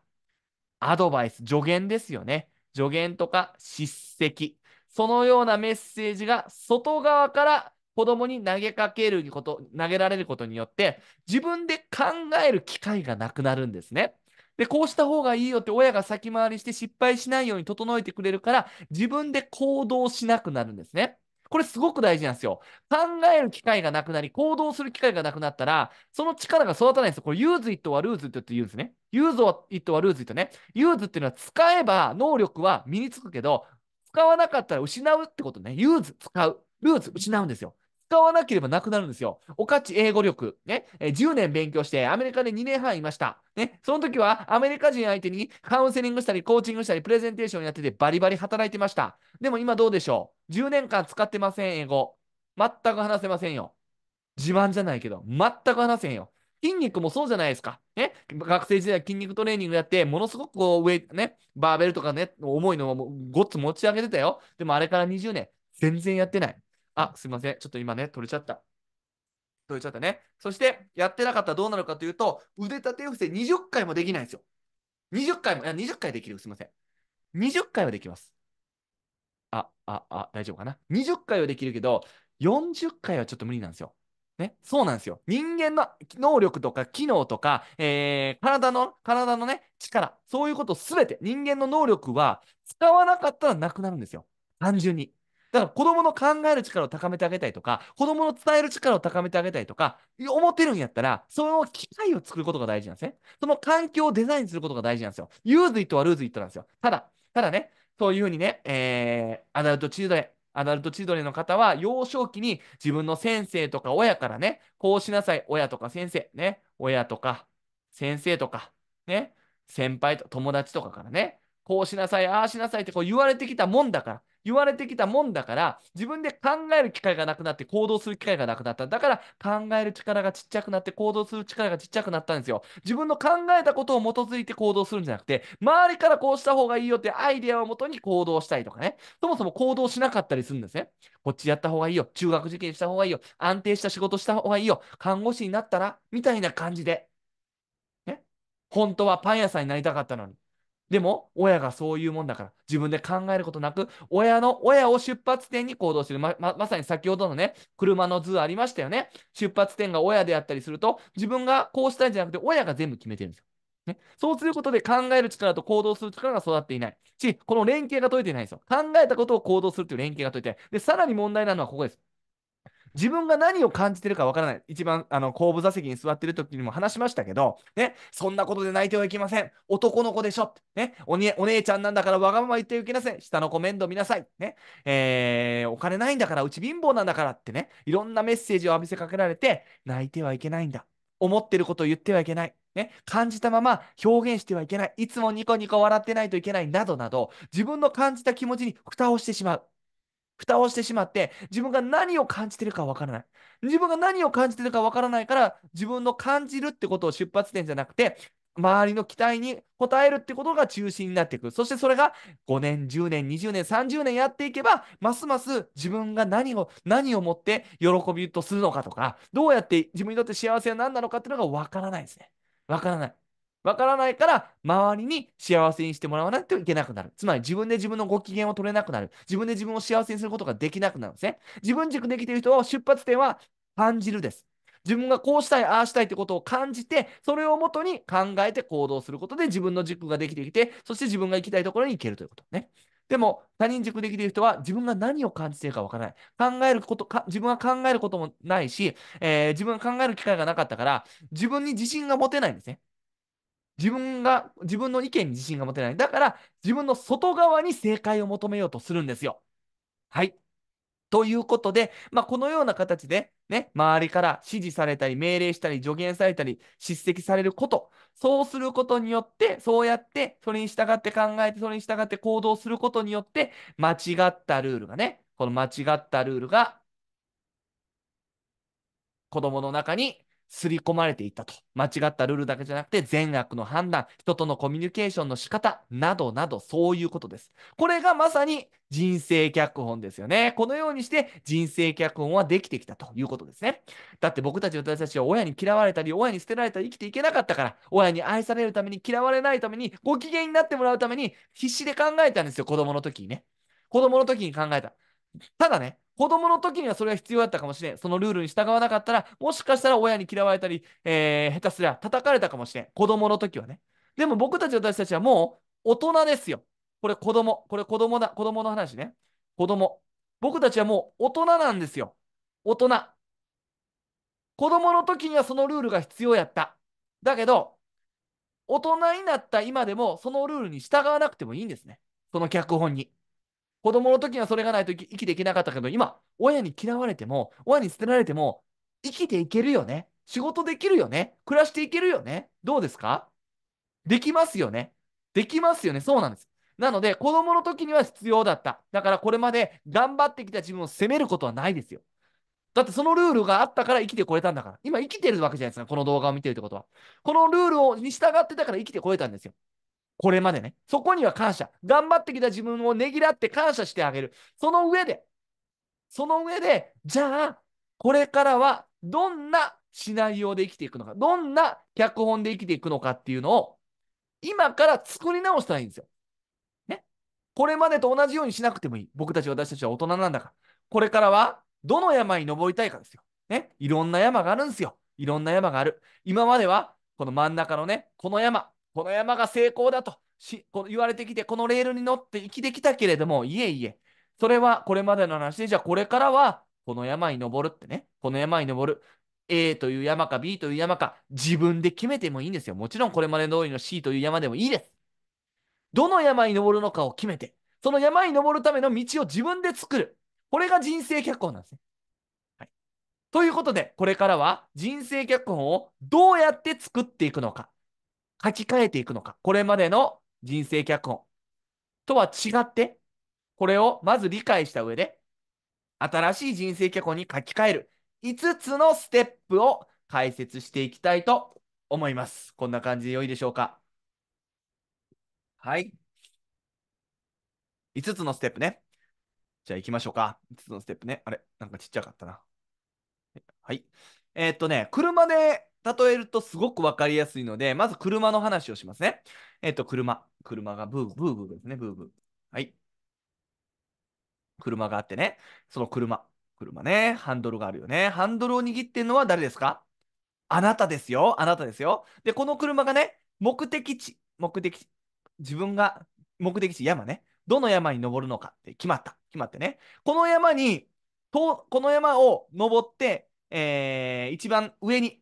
アドバイス、助言ですよね。助言とか叱責。そのようなメッセージが外側から子供に投げかけること、投げられることによって、自分で考える機会がなくなるんですね。で、こうした方がいいよって親が先回りして失敗しないように整えてくれるから、自分で行動しなくなるんですね。これすごく大事なんですよ。考える機会がなくなり、行動する機会がなくなったら、その力が育たないんですよ。これ、ユーズイットはルーズイットって言うんですね。ユーズイットはルーズイットね。ユーズっていうのは使えば能力は身につくけど、使わなかったら失うってことね。ユーズ、使う。ルーズ、失うんですよ。使わなければなくなるんですよ。おかち英語力。ね。10年勉強して、アメリカで2年半いました。ね。その時は、アメリカ人相手にカウンセリングしたり、コーチングしたり、プレゼンテーションやってて、バリバリ働いてました。でも今どうでしょう ?10 年間使ってません、英語。全く話せませんよ。自慢じゃないけど、全く話せんよ。筋肉もそうじゃないですか。ね、学生時代筋肉トレーニングやって、ものすごくこう上、ね、バーベルとかね、重いのをごっつ持ち上げてたよ。でもあれから20年、全然やってない。あ、すいません。ちょっと今ね、取れちゃった。取れちゃったね。そして、やってなかったらどうなるかというと、腕立て伏せ20回もできないんですよ。20回も、いや、20回できる。すいません。20回はできます。あ、あ、あ、大丈夫かな。20回はできるけど、40回はちょっと無理なんですよ。ね、そうなんですよ。人間の能力とか機能とか、えー、体の、体のね、力、そういうことすべて、人間の能力は使わなかったらなくなるんですよ。単純に。だから子供の考える力を高めてあげたいとか、子供の伝える力を高めてあげたいとか、思ってるんやったら、その機会を作ることが大事なんですね。その環境をデザインすることが大事なんですよ。ユーズイットはルーズイットなんですよ。ただ、ただね、そういうふうにね、えー、アダルトチルドレン、アダルトチルドレンの方は、幼少期に自分の先生とか親からね、こうしなさい、親とか先生、ね、親とか先生とか、ね、先輩と友達とかからね、こうしなさい、ああしなさいってこう言われてきたもんだから、言われてきたもんだから、自分で考える機会がなくなって行動する機会がなくなった。だから考える力がちっちゃくなって行動する力がちっちゃくなったんですよ。自分の考えたことを基づいて行動するんじゃなくて、周りからこうした方がいいよってアイデアをもとに行動したいとかね。そもそも行動しなかったりするんですね。こっちやった方がいいよ。中学受験した方がいいよ。安定した仕事した方がいいよ。看護師になったらみたいな感じで。ね。本当はパン屋さんになりたかったのに。でも、親がそういうもんだから、自分で考えることなく、親の、親を出発点に行動する。ま、ま、まさに先ほどのね、車の図ありましたよね。出発点が親であったりすると、自分がこうしたいんじゃなくて、親が全部決めてるんですよ。ね、そうすることで考える力と行動する力が育っていない。し、この連携が解いてないんですよ。考えたことを行動するという連携が解いてない。で、さらに問題なのはここです。自分が何を感じてるかわからない。一番、あの、後部座席に座ってる時にも話しましたけど、ね、そんなことで泣いてはいけません。男の子でしょ。ね、おねお姉ちゃんなんだからわがまま言ってはいけません。下の子面倒見なさい。ね、えー、お金ないんだから、うち貧乏なんだからってね、いろんなメッセージを浴びせかけられて、泣いてはいけないんだ。思ってることを言ってはいけない。ね、感じたまま表現してはいけない。いつもニコニコ笑ってないといけない。などなど、自分の感じた気持ちに蓋をしてしまう。蓋をしてしまって、自分が何を感じてるかわからない。自分が何を感じてるかわからないから、自分の感じるってことを出発点じゃなくて、周りの期待に応えるってことが中心になっていく。そしてそれが5年、10年、20年、30年やっていけば、ますます自分が何を、何をもって喜びとするのかとか、どうやって自分にとって幸せは何なのかっていうのがわからないですね。わからない。わからないから、周りに幸せにしてもらわないといけなくなる。つまり、自分で自分のご機嫌を取れなくなる。自分で自分を幸せにすることができなくなるんですね。自分軸できている人を出発点は感じるです。自分がこうしたい、ああしたいってことを感じて、それをもとに考えて行動することで自分の軸ができてきて、そして自分が行きたいところに行けるということね。でも、他人軸できている人は自分が何を感じているかわからない。考えることか、自分は考えることもないし、えー、自分が考える機会がなかったから、自分に自信が持てないんですね。自分が、自分の意見に自信が持てない。だから、自分の外側に正解を求めようとするんですよ。はい。ということで、まあ、このような形で、ね、周りから指示されたり、命令したり、助言されたり、叱責されること、そうすることによって、そうやって、それに従って考えて、それに従って行動することによって、間違ったルールがね、この間違ったルールが、子供の中に刷り込まれていったと。間違ったルールだけじゃなくて、善悪の判断、人とのコミュニケーションの仕方などなど、そういうことです。これがまさに人生脚本ですよね。このようにして人生脚本はできてきたということですね。だって僕たち私たちは親に嫌われたり、親に捨てられたり生きていけなかったから、親に愛されるために嫌われないために、ご機嫌になってもらうために、必死で考えたんですよ、子供の時にね。子供の時に考えた。ただね、子供の時にはそれが必要だったかもしれん。そのルールに従わなかったら、もしかしたら親に嫌われたり、えー、下手すりゃ叩かれたかもしれん。子供の時はね。でも僕たち私たちはもう大人ですよ。これ子供。これ子供だ。子供の話ね。子供。僕たちはもう大人なんですよ。大人。子供の時にはそのルールが必要やった。だけど、大人になった今でもそのルールに従わなくてもいいんですね。その脚本に。子供の時にはそれがないと生きていけなかったけど、今、親に嫌われても、親に捨てられても、生きていけるよね。仕事できるよね。暮らしていけるよね。どうですかできますよね。できますよね。そうなんです。なので、子供の時には必要だった。だからこれまで頑張ってきた自分を責めることはないですよ。だってそのルールがあったから生きてこれたんだから。今生きてるわけじゃないですか。この動画を見てるってことは。このルールをに従ってたから生きてこれたんですよ。これまでね。そこには感謝。頑張ってきた自分をねぎらって感謝してあげる。その上で、その上で、じゃあ、これからはどんなシナリオで生きていくのか、どんな脚本で生きていくのかっていうのを、今から作り直したらいいんですよ。ね。これまでと同じようにしなくてもいい。僕たち、私たちは大人なんだから。これからは、どの山に登りたいかですよ。ね。いろんな山があるんですよ。いろんな山がある。今までは、この真ん中のね、この山、この山が成功だとしこの言われてきて、このレールに乗って生きてきたけれども、いえいえ、それはこれまでの話で、じゃあこれからはこの山に登るってね、この山に登る。A という山か B という山か自分で決めてもいいんですよ。もちろんこれまで通りの C という山でもいいです。どの山に登るのかを決めて、その山に登るための道を自分で作る。これが人生脚本なんですね。はい、ということで、これからは人生脚本をどうやって作っていくのか。書き換えていくのか。これまでの人生脚本とは違って、これをまず理解した上で、新しい人生脚本に書き換える5つのステップを解説していきたいと思います。こんな感じで良いでしょうか。はい。5つのステップね。じゃあ行きましょうか。5つのステップね。あれなんかちっちゃかったな。はい。えー、っとね、車で例えるとすごく分かりやすいので、まず車の話をしますね。えっ、ー、と、車。車がブーブーブーですね、ブーブー。はい。車があってね、その車。車ね、ハンドルがあるよね。ハンドルを握ってるのは誰ですかあなたですよ。あなたですよ。で、この車がね、目的地、目的地、自分が目的地、山ね。どの山に登るのかって決まった。決まってね。この山に、とこの山を登って、えー、一番上に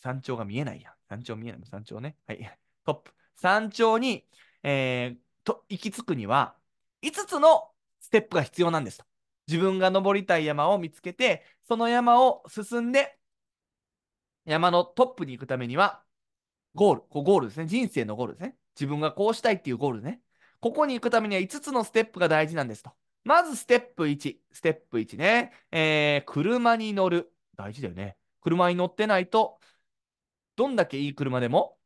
山頂が見えないや。ん。山頂見えない。山頂ね。はい。トップ。山頂に、えー、と、行き着くには、5つのステップが必要なんですと。自分が登りたい山を見つけて、その山を進んで、山のトップに行くためには、ゴール。こうゴールですね。人生のゴールですね。自分がこうしたいっていうゴールね。ここに行くためには5つのステップが大事なんですと。まずステップ1。ステップ1ね。えー、車に乗る。大事だよね。車に乗ってないと、どんだけいい車でも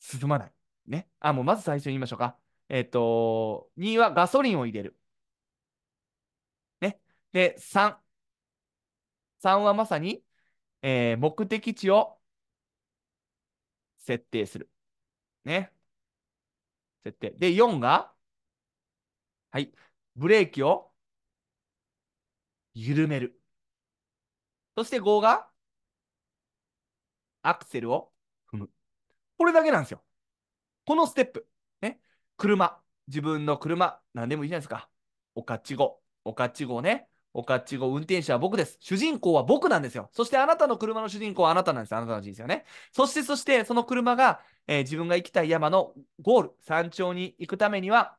進まない。ね。あ、もうまず最初に言いましょうか。えっ、ー、と、2はガソリンを入れる。ね。で、3。3はまさに、えー、目的地を設定する。ね。設定。で、4が、はい、ブレーキを緩める。そして5が、アクセルを踏む。これだけなんですよ。このステップ。ね。車。自分の車。何でもいいじゃないですか。おかっちご。おかっちごね。おかっちご。運転手は僕です。主人公は僕なんですよ。そしてあなたの車の主人公はあなたなんです。あなたの人生はね。そしてそして、その車が、えー、自分が行きたい山のゴール、山頂に行くためには、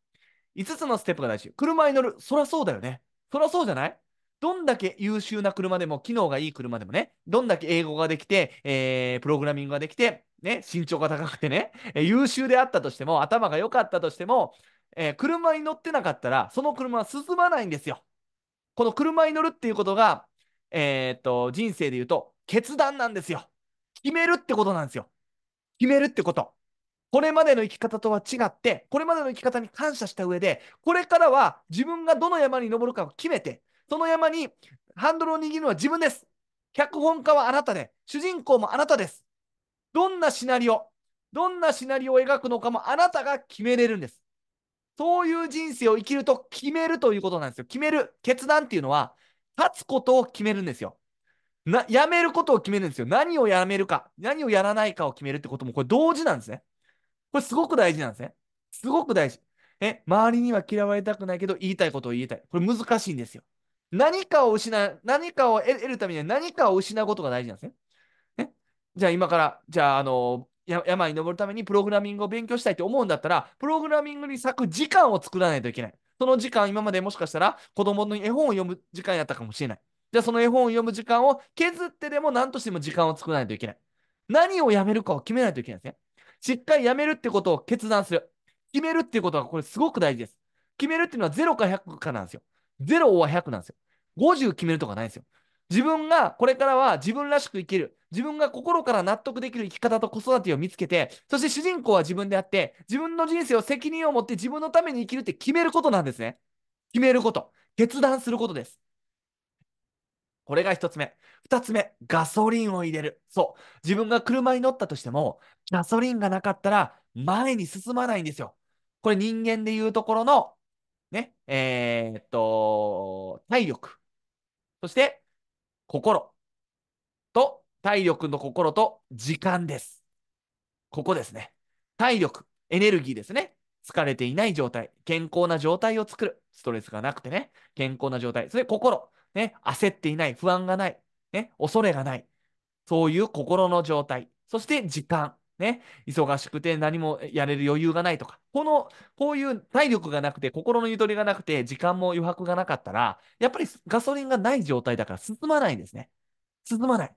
5つのステップが大事。車に乗る。そらそうだよね。そらそうじゃないどんだけ優秀な車でも、機能がいい車でもね、どんだけ英語ができて、えー、プログラミングができて、ね、身長が高くてね、え優秀であったとしても、頭が良かったとしても、えー、車に乗ってなかったら、その車は進まないんですよ。この車に乗るっていうことが、えー、っと、人生で言うと、決断なんですよ。決めるってことなんですよ。決めるってこと。これまでの生き方とは違って、これまでの生き方に感謝した上で、これからは自分がどの山に登るかを決めて、その山にハンドルを握るのは自分です。脚本家はあなたで、主人公もあなたです。どんなシナリオ、どんなシナリオを描くのかもあなたが決めれるんです。そういう人生を生きると決めるということなんですよ。決める、決断っていうのは、立つことを決めるんですよ。な、やめることを決めるんですよ。何をやめるか、何をやらないかを決めるってことも、これ同時なんですね。これすごく大事なんですね。すごく大事。え、周りには嫌われたくないけど、言いたいことを言いたい。これ難しいんですよ。何かを失う、何かを得るためには何かを失うことが大事なんですね。ねじゃあ今から、じゃあ、あの、山に登るためにプログラミングを勉強したいと思うんだったら、プログラミングに咲く時間を作らないといけない。その時間、今までもしかしたら子供の絵本を読む時間やったかもしれない。じゃあその絵本を読む時間を削ってでも何としても時間を作らないといけない。何をやめるかを決めないといけないですね。しっかりやめるってことを決断する。決めるっていうことがこれすごく大事です。決めるっていうのは0か100かなんですよ。0は100なんですよ。50決めるとかないんですよ。自分がこれからは自分らしく生きる。自分が心から納得できる生き方と子育てを見つけて、そして主人公は自分であって、自分の人生を責任を持って自分のために生きるって決めることなんですね。決めること。決断することです。これが一つ目。二つ目、ガソリンを入れる。そう。自分が車に乗ったとしても、ガソリンがなかったら前に進まないんですよ。これ人間でいうところのね、えー、っと、体力、そして心と、体力の心と時間です。ここですね。体力、エネルギーですね。疲れていない状態、健康な状態を作る。ストレスがなくてね、健康な状態。それ心、ね、焦っていない、不安がない、ね、恐れがない。そういう心の状態。そして時間。ね、忙しくて何もやれる余裕がないとか、この、こういう体力がなくて、心のゆとりがなくて、時間も余白がなかったら、やっぱりガソリンがない状態だから進まないんですね。進まない。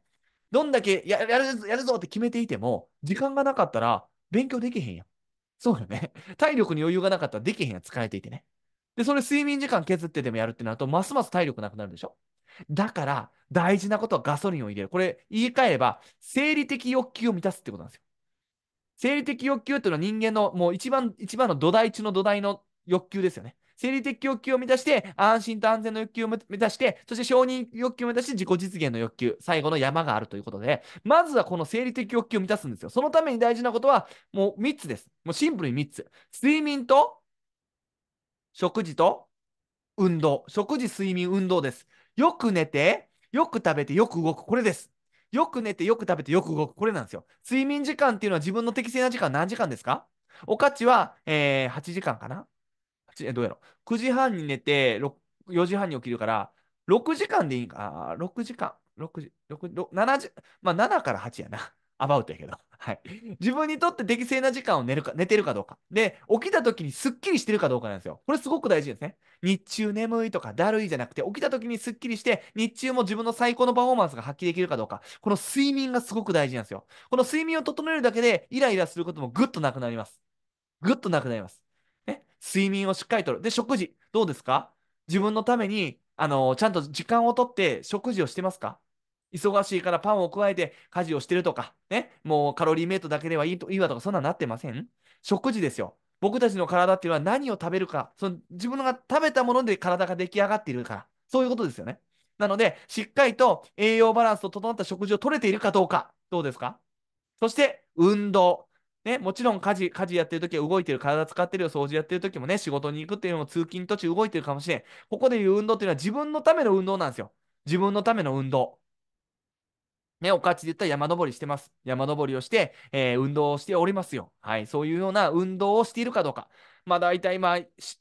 どんだけやるやるぞって決めていても、時間がなかったら勉強できへんやん。そうよね。体力に余裕がなかったらできへんやん、疲れていてね。で、それ睡眠時間削ってでもやるってなると、ますます体力なくなるでしょ。だから、大事なことはガソリンを入れる。これ、言い換えれば、生理的欲求を満たすってことなんですよ。生理的欲求っていうのは人間のもう一番、一番の土台中の土台の欲求ですよね。生理的欲求を満たして、安心と安全の欲求を満たして、そして承認欲求を満たして、自己実現の欲求、最後の山があるということで、まずはこの生理的欲求を満たすんですよ。そのために大事なことは、もう3つです。もうシンプルに3つ。睡眠と、食事と、運動。食事、睡眠、運動です。よく寝て、よく食べて、よく動く。これです。よく寝て、よく食べて、よく動く。これなんですよ。睡眠時間っていうのは自分の適正な時間何時間ですかおかちは、えー、8時間かなどうやろ ?9 時半に寝て、4時半に起きるから、6時間でいいんか。6時間。6時、6、7時、まあ7から8やな。アバウトやけど。はい。自分にとって適正な時間を寝るか、寝てるかどうか。で、起きた時にスッキリしてるかどうかなんですよ。これすごく大事ですね。日中眠いとかだるいじゃなくて、起きた時にスッキリして、日中も自分の最高のパフォーマンスが発揮できるかどうか。この睡眠がすごく大事なんですよ。この睡眠を整えるだけで、イライラすることもぐっとなくなります。ぐっとなくなります。ね。睡眠をしっかりとる。で、食事。どうですか自分のために、あのー、ちゃんと時間をとって食事をしてますか忙しいからパンを加えて家事をしてるとか、ね、もうカロリーメイトだけではいいといいわとか、そんななってません食事ですよ。僕たちの体っていうのは何を食べるか、その自分が食べたもので体が出来上がっているから、そういうことですよね。なので、しっかりと栄養バランスと整った食事をとれているかどうか、どうですかそして、運動。ね、もちろん家事、家事やってるときは動いてる、体使ってるよ、掃除やってるときもね、仕事に行くっていうのも通勤途中動いてるかもしれん。ここでいう運動っていうのは自分のための運動なんですよ。自分のための運動。ね、おかちで言ったら山登りしてます。山登りをして、えー、運動をしておりますよ。はい。そういうような運動をしているかどうか。まあ、大体、まあ、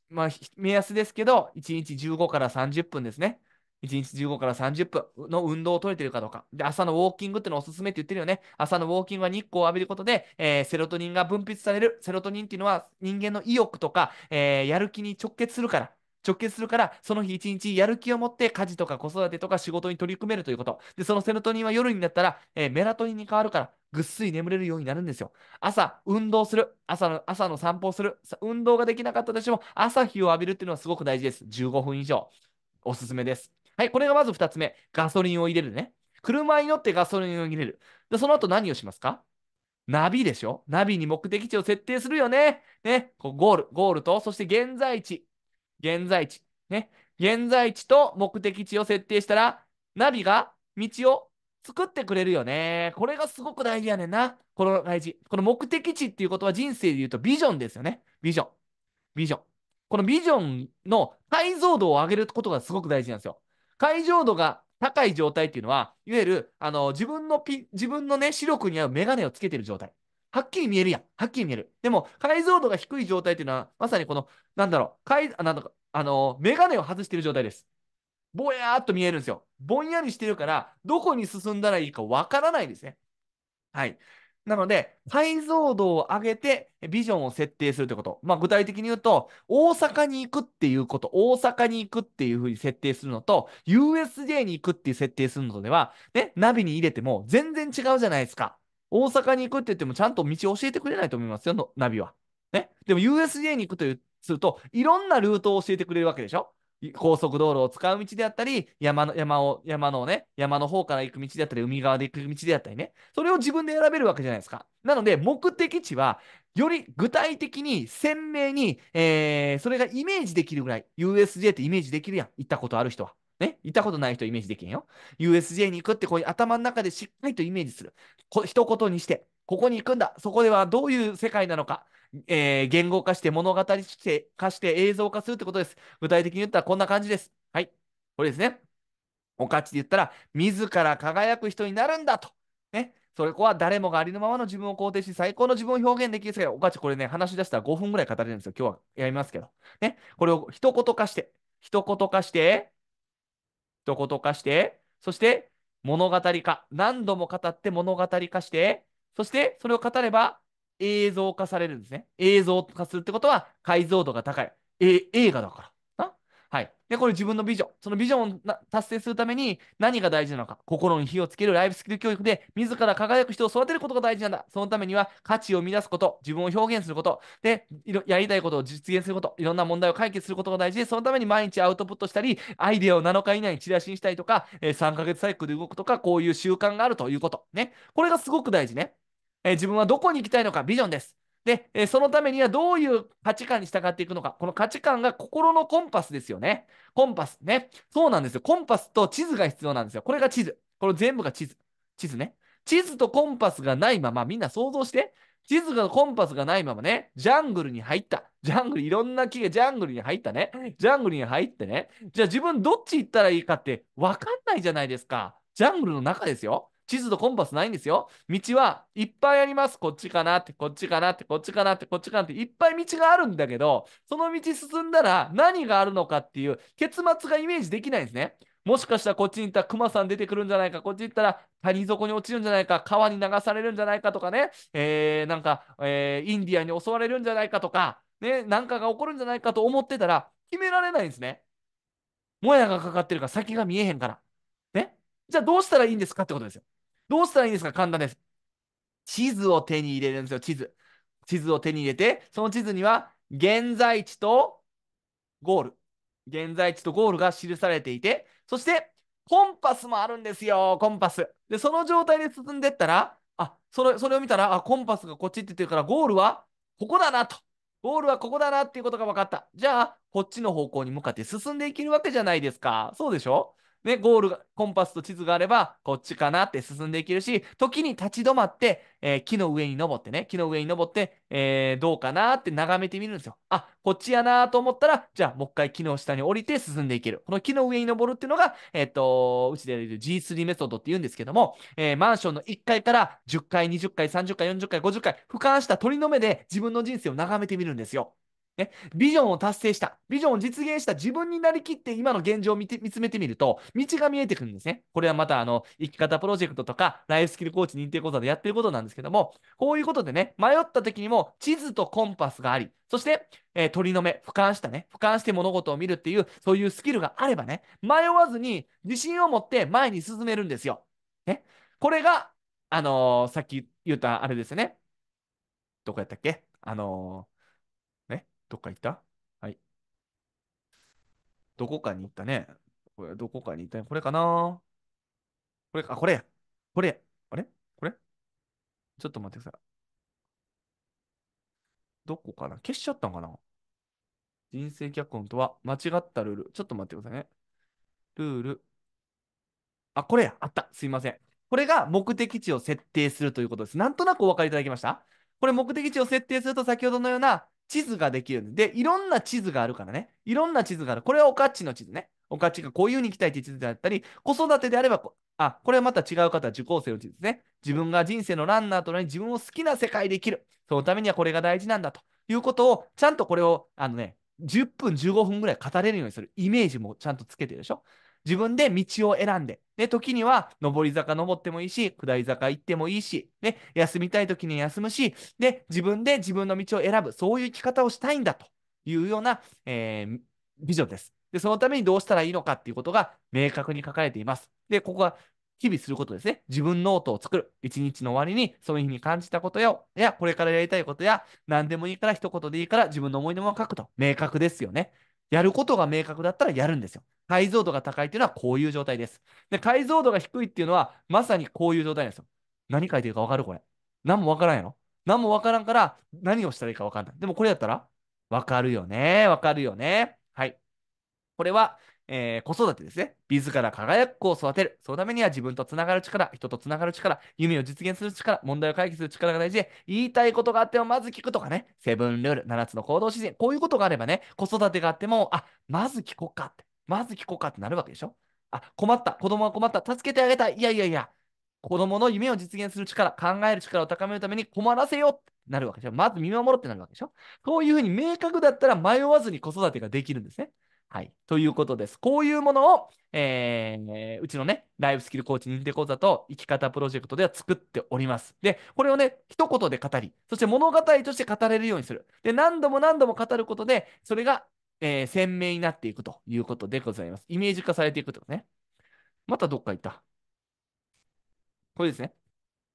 まあ、目安ですけど、1日15から30分ですね。1日15から30分の運動を取れているかどうか。で、朝のウォーキングってのおすすめって言ってるよね。朝のウォーキングは日光を浴びることで、えー、セロトニンが分泌される。セロトニンっていうのは人間の意欲とか、えー、やる気に直結するから。直結するから、その日一日やる気を持って家事とか子育てとか仕事に取り組めるということ。で、そのセロトニンは夜になったら、えー、メラトニンに変わるから、ぐっすり眠れるようになるんですよ。朝、運動する。朝の、朝の散歩をする。運動ができなかったとしても、朝日を浴びるっていうのはすごく大事です。15分以上。おすすめです。はい、これがまず2つ目。ガソリンを入れるね。車に乗ってガソリンを入れる。で、その後何をしますかナビでしょナビに目的地を設定するよね。ね。こうゴール、ゴールと、そして現在地。現在地。ね。現在地と目的地を設定したら、ナビが道を作ってくれるよね。これがすごく大事やねんな。この大事。この目的地っていうことは人生で言うとビジョンですよね。ビジョン。ビジョン。このビジョンの解像度を上げることがすごく大事なんですよ。解像度が高い状態っていうのは、いわゆる、あの、自分のピ、自分のね、視力に合うメガネをつけてる状態。はっきり見えるやん。はっきり見える。でも、解像度が低い状態っていうのは、まさにこの、なんだろう、かあなんか、あの、メガネを外している状態です。ぼやーっと見えるんですよ。ぼんやりしてるから、どこに進んだらいいかわからないですね。はい。なので、解像度を上げてビジョンを設定するということ。まあ、具体的に言うと、大阪に行くっていうこと、大阪に行くっていうふうに設定するのと、USJ に行くっていう設定するのとでは、ね、ナビに入れても全然違うじゃないですか。大阪に行くって言っても、ちゃんと道教えてくれないと思いますよ、ナビは。ね。でも USJ に行くとすると、いろんなルートを教えてくれるわけでしょ高速道路を使う道であったり、山の、山を、山のね、山の方から行く道であったり、海側で行く道であったりね、それを自分で選べるわけじゃないですか。なので、目的地は、より具体的に、鮮明に、えー、それがイメージできるぐらい、USJ ってイメージできるやん。行ったことある人は。ね、いたことない人イメージできんよ。USJ に行くってこういう頭の中でしっかりとイメージする。こ一言にして、ここに行くんだ。そこではどういう世界なのか。えー、言語化して物語して化して映像化するってことです。具体的に言ったらこんな感じです。はい。これですね。おかちで言ったら、自ら輝く人になるんだと。ね。それこは誰もがありのままの自分を肯定し、最高の自分を表現できる世界。おかち、これね、話し出したら5分ぐらい語れるんですよ。今日はやりますけど。ね。これを一言化して、一言化して、一言化して、そして物語化、何度も語って物語化して、そしてそれを語れば映像化されるんですね。映像化するってことは解像度が高い。え映画だから。はい。で、これ自分のビジョン。そのビジョンを達成するために何が大事なのか。心に火をつけるライフスキル教育で、自ら輝く人を育てることが大事なんだ。そのためには価値を生み出すこと、自分を表現すること、で、やりたいことを実現すること、いろんな問題を解決することが大事で、そのために毎日アウトプットしたり、アイデアを7日以内にチラシにしたりとか、えー、3ヶ月サイクルで動くとか、こういう習慣があるということ。ね。これがすごく大事ね。えー、自分はどこに行きたいのか、ビジョンです。で、えそのためにはどういう価値観に従っていくのか。この価値観が心のコンパスですよね。コンパスね。そうなんですよ。コンパスと地図が必要なんですよ。これが地図。これ全部が地図。地図ね。地図とコンパスがないまま、みんな想像して。地図がコンパスがないままね、ジャングルに入った。ジャングル、いろんな木がジャングルに入ったね。ジャングルに入ってね。じゃあ自分どっち行ったらいいかって分かんないじゃないですか。ジャングルの中ですよ。地図とコンパスないんですよ。道はいっぱいあります。こっちかなって、こっちかなって、こっちかなって、こっちかなって、いっぱい道があるんだけど、その道進んだら何があるのかっていう結末がイメージできないんですね。もしかしたらこっちに行ったら熊さん出てくるんじゃないか、こっち行ったら谷底に落ちるんじゃないか、川に流されるんじゃないかとかね、えー、なんか、えー、インディアンに襲われるんじゃないかとか、ね、なんかが起こるんじゃないかと思ってたら、決められないんですね。もやがかかってるから先が見えへんから。ね。じゃあどうしたらいいんですかってことですよ。どうしたらいいんですか簡単です。地図を手に入れるんですよ、地図。地図を手に入れて、その地図には現在地とゴール。現在地とゴールが記されていて、そしてコンパスもあるんですよ、コンパス。で、その状態で進んでったら、あ、それそれを見たら、あ、コンパスがこっちって言ってるから、ゴールはここだなと。ゴールはここだなっていうことが分かった。じゃあ、こっちの方向に向かって進んでいけるわけじゃないですか。そうでしょね、ゴールが、コンパスと地図があれば、こっちかなって進んでいけるし、時に立ち止まって、えー、木の上に登ってね、木の上に登って、えー、どうかなって眺めてみるんですよ。あ、こっちやなと思ったら、じゃあもう一回木の下に降りて進んでいける。この木の上に登るっていうのが、えっ、ー、と、うちでやる G3 メソッドって言うんですけども、えー、マンションの1階から10階、20階、30階、40階、50階、俯瞰した鳥の目で自分の人生を眺めてみるんですよ。ね、ビジョンを達成した、ビジョンを実現した自分になりきって今の現状を見て見つめてみると、道が見えてくるんですね。これはまた、あの、生き方プロジェクトとか、ライフスキルコーチ認定講座でやってることなんですけども、こういうことでね、迷った時にも地図とコンパスがあり、そして、えー、鳥の目、俯瞰したね、俯瞰して物事を見るっていう、そういうスキルがあればね、迷わずに自信を持って前に進めるんですよ。ね。これが、あのー、さっき言ったあれですよね。どこやったっけあのーどっか行ったはい。どこかに行ったね。これどこかに行ったね。これかなこれか、これや。これや。あれこれちょっと待ってください。どこかな消しちゃったんかな人生脚本とは間違ったルール。ちょっと待ってくださいね。ルール。あ、これや。あった。すいません。これが目的地を設定するということです。なんとなくお分かりいただきましたこれ目的地を設定すると先ほどのような地図ができる。んで、いろんな地図があるからね。いろんな地図がある。これはおかっちの地図ね。おかっちがこういうふうに行きたいって地図であったり、子育てであればこ、あ、これはまた違う方、受講生の地図ですね。自分が人生のランナーとなり、自分を好きな世界で生きる。そのためにはこれが大事なんだということを、ちゃんとこれを、あのね、10分、15分ぐらい語れるようにする。イメージもちゃんとつけてるでしょ。自分で道を選んで、ね、時には上り坂登ってもいいし、下り坂行ってもいいし、ね、休みたい時に休むし、で、自分で自分の道を選ぶ、そういう生き方をしたいんだというような、えー、ビジョンです。で、そのためにどうしたらいいのかっていうことが明確に書かれています。で、ここは日々することですね。自分ノートを作る。一日の終わりに、その日に感じたことや、や、これからやりたいことや、何でもいいから、一言でいいから、自分の思い出も書くと。明確ですよね。やることが明確だったらやるんですよ。解像度が高いというのはこういう状態です。で、解像度が低いっていうのは、まさにこういう状態なんですよ。何書いてるかわかるこれ。何もわからんやろ何もわからんから、何をしたらいいかわかんない。でもこれやったら、わかるよね。わかるよね。はい。これは、えー、子育てですね。自ら輝く子を育てる。そのためには自分とつながる力、人とつながる力、夢を実現する力、問題を解決する力が大事で、言いたいことがあってもまず聞くとかね、セブンルール、7つの行動指針、こういうことがあればね、子育てがあっても、あ、まず聞こっかって。まず聞こうかってなるわけでしょあ、困った。子供は困った。助けてあげたい。いやいやいや。子供の夢を実現する力、考える力を高めるために困らせようってなるわけでしょ。まず見守ろうってなるわけでしょ。そういうふうに明確だったら迷わずに子育てができるんですね。はい。ということです。こういうものを、えー、うちのね、ライフスキルコーチ認定講座と生き方プロジェクトでは作っております。で、これをね、一言で語り、そして物語として語れるようにする。で、何度も何度も語ることで、それがえー、鮮明になっていくということでございます。イメージ化されていくということですね。またどっか行った。これですね。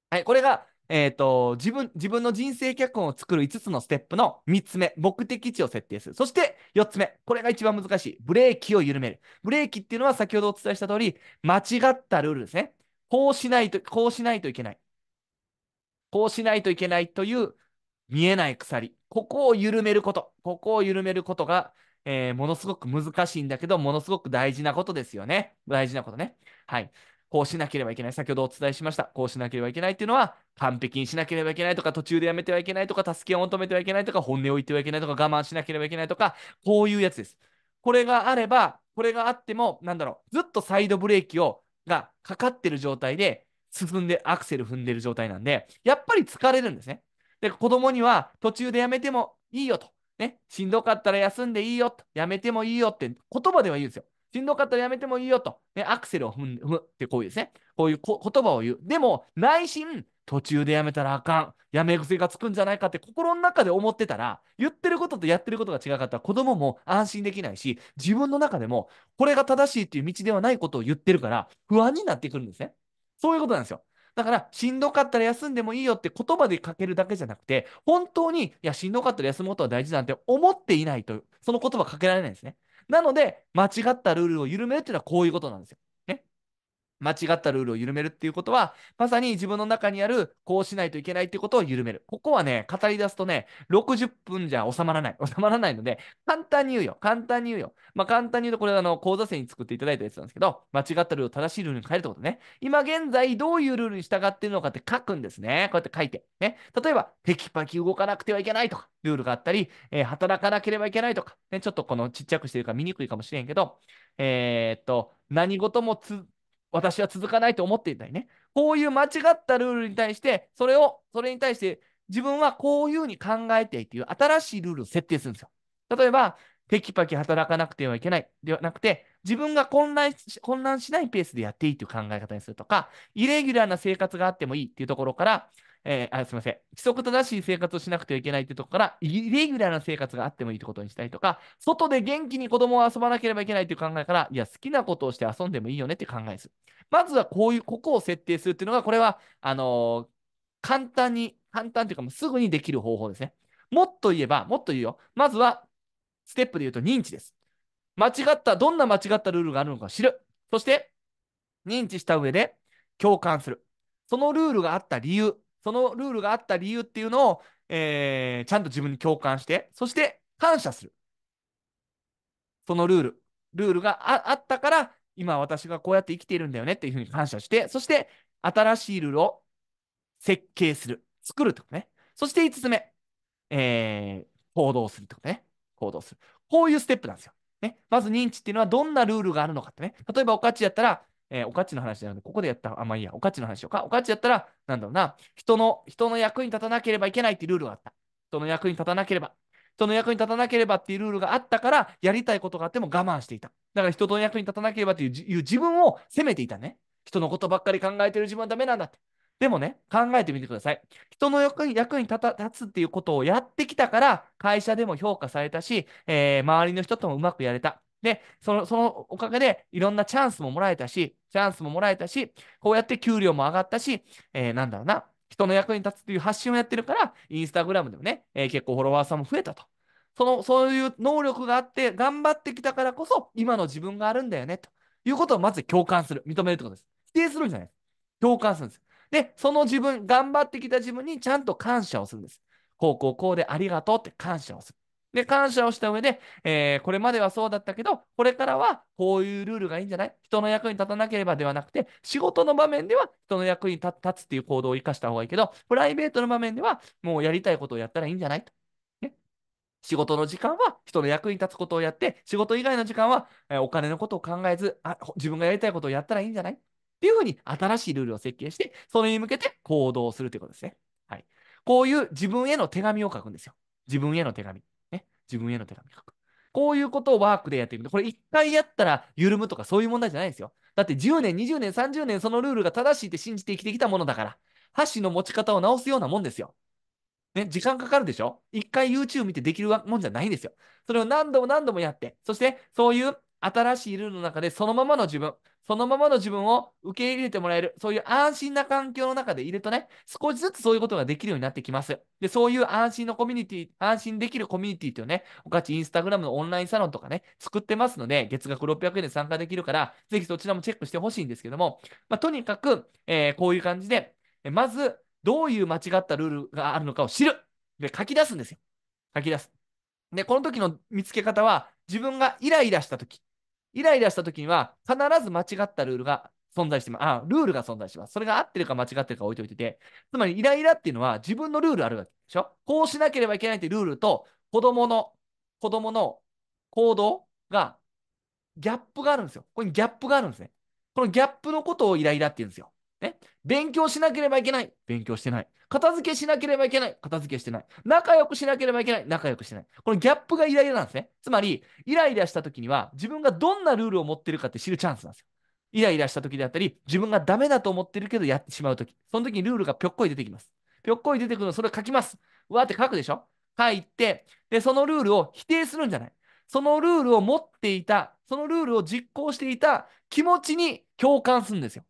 はい、これが、えっ、ー、と、自分、自分の人生脚本を作る5つのステップの3つ目、目的地を設定する。そして4つ目、これが一番難しい。ブレーキを緩める。ブレーキっていうのは先ほどお伝えした通り、間違ったルールですね。こうしないと、こうしないといけない。こうしないといけないという見えない鎖。ここを緩めること。ここを緩めることがえー、ものすごく難しいんだけど、ものすごく大事なことですよね。大事なことね。はい。こうしなければいけない。先ほどお伝えしました。こうしなければいけないっていうのは、完璧にしなければいけないとか、途中でやめてはいけないとか、助けを求めてはいけないとか、本音を言ってはいけないとか、我慢しなければいけないとか、こういうやつです。これがあれば、これがあっても、なんだろう、ずっとサイドブレーキをがかかってる状態で、進んでアクセル踏んでる状態なんで、やっぱり疲れるんですね。で、子供には途中でやめてもいいよと。ね、しんどかったら休んでいいよと、やめてもいいよって言葉では言うんですよ。しんどかったらやめてもいいよと、ね、アクセルを踏む踏むってこういうですね、こういう言葉を言う。でも、内心、途中でやめたらあかん、やめ癖がつくんじゃないかって心の中で思ってたら、言ってることとやってることが違かったら子供も安心できないし、自分の中でもこれが正しいっていう道ではないことを言ってるから、不安になってくるんですね。そういうことなんですよ。だから、しんどかったら休んでもいいよって言葉でかけるだけじゃなくて、本当に、いや、しんどかったら休むことは大事なんて思っていないと、その言葉かけられないんですね。なので、間違ったルールを緩めるっていうのはこういうことなんですよ。間違ったルールを緩めるっていうことは、まさに自分の中にある、こうしないといけないっていうことを緩める。ここはね、語り出すとね、60分じゃ収まらない。収まらないので、簡単に言うよ。簡単に言うよ。まあ、簡単に言うと、これ、あの、講座生に作っていただいたやつなんですけど、間違ったルールを正しいルールに変えるってことね。今現在、どういうルールに従っているのかって書くんですね。こうやって書いて。ね。例えば、テキパキ動かなくてはいけないとか、ルールがあったり、えー、働かなければいけないとか、ね、ちょっとこのちっちゃくしてるか見にくいかもしれんけど、えー、っと、何事もつ、私は続かないと思っていたりね。こういう間違ったルールに対して、それを、それに対して、自分はこういうふうに考えてっていう新しいルールを設定するんですよ。例えば、テキパキ働かなくてはいけないではなくて、自分が混乱混乱しないペースでやっていいという考え方にするとか、イレギュラーな生活があってもいいっていうところから、えー、あすみません、規則正しい生活をしなくてはいけないってところから、イレギュラーな生活があってもいいってことにしたいとか、外で元気に子供を遊ばなければいけないという考えから、いや、好きなことをして遊んでもいいよねって考えです。まずはこういう、ここを設定するっていうのが、これは、あのー、簡単に、簡単というか、もうすぐにできる方法ですね。もっと言えば、もっと言うよ。まずは、ステップで言うと認知です。間違った、どんな間違ったルールがあるのか知る。そして、認知した上で共感する。そのルールがあった理由、そのルールがあった理由っていうのを、えー、ちゃんと自分に共感して、そして感謝する。そのルール、ルールがあったから、今私がこうやって生きているんだよねっていうふうに感謝して、そして新しいルールを設計する、作るとかね。そして5つ目、えー、行動するってことね。行動する。こういうステップなんですよ。ね、まず認知っていうのはどんなルールがあるのかってね。例えばおかちやったら、えー、おかちの話なので、ここでやったら、あ、まあいいや、おかちの話しようか。おかちやったら、なんだろうな、人の、人の役に立たなければいけないっていうルールがあった。人の役に立たなければ、人の役に立たなければっていうルールがあったから、やりたいことがあっても我慢していた。だから人の役に立たなければっていう自分を責めていたね。人のことばっかり考えてる自分はダメなんだって。でもね、考えてみてください。人の役に立つっていうことをやってきたから、会社でも評価されたし、えー、周りの人ともうまくやれた。で、その、そのおかげでいろんなチャンスももらえたし、チャンスももらえたし、こうやって給料も上がったし、えー、なんだろうな、人の役に立つという発信をやってるから、インスタグラムでもね、えー、結構フォロワーさんも増えたと。その、そういう能力があって、頑張ってきたからこそ、今の自分があるんだよね、ということをまず共感する、認めるってことです。否定するんじゃないです。共感するんです。で、その自分、頑張ってきた自分にちゃんと感謝をするんです。こうこうこうでありがとうって感謝をする。で、感謝をした上で、えー、これまではそうだったけど、これからはこういうルールがいいんじゃない人の役に立たなければではなくて、仕事の場面では人の役に立つっていう行動を生かした方がいいけど、プライベートの場面ではもうやりたいことをやったらいいんじゃないと。ね、仕事の時間は人の役に立つことをやって、仕事以外の時間は、えお金のことを考えずあ、自分がやりたいことをやったらいいんじゃないっていうふうに新しいルールを設計して、それに向けて行動するということですね。はい。こういう自分への手紙を書くんですよ。自分への手紙。自分への手紙書く。こういうことをワークでやってみる。これ一回やったら緩むとかそういう問題じゃないですよ。だって10年、20年、30年そのルールが正しいって信じて生きてきたものだから、箸の持ち方を直すようなもんですよ。ね、時間かかるでしょ一回 YouTube 見てできるもんじゃないんですよ。それを何度も何度もやって、そしてそういう新しいルールの中でそのままの自分、そのままの自分を受け入れてもらえる、そういう安心な環境の中でいるとね、少しずつそういうことができるようになってきます。で、そういう安心のコミュニティ、安心できるコミュニティというね、おかちインスタグラムのオンラインサロンとかね、作ってますので、月額600円で参加できるから、ぜひそちらもチェックしてほしいんですけども、まあ、とにかく、えー、こういう感じで、まず、どういう間違ったルールがあるのかを知る。で、書き出すんですよ。書き出す。で、この時の見つけ方は、自分がイライラした時、イライラした時には、必ず間違ったルールが存在してます。あ、ルールが存在します。それが合ってるか間違ってるか置いといてて、つまりイライラっていうのは自分のルールあるわけでしょこうしなければいけないってルールと、子供の、子供の行動が、ギャップがあるんですよ。ここにギャップがあるんですね。このギャップのことをイライラって言うんですよ。ね、勉強しなければいけない。勉強してない。片付けしなければいけない。片付けしてない。仲良くしなければいけない。仲良くしてない。このギャップがイライラなんですね。つまり、イライラした時には、自分がどんなルールを持ってるかって知るチャンスなんですよ。イライラした時であったり、自分がダメだと思ってるけどやってしまう時。その時にルールがぴょっこい出てきます。ぴょっこい出てくるの、それを書きます。わーって書くでしょ書いて、で、そのルールを否定するんじゃない。そのルールを持っていた、そのルールを実行していた気持ちに共感するんですよ。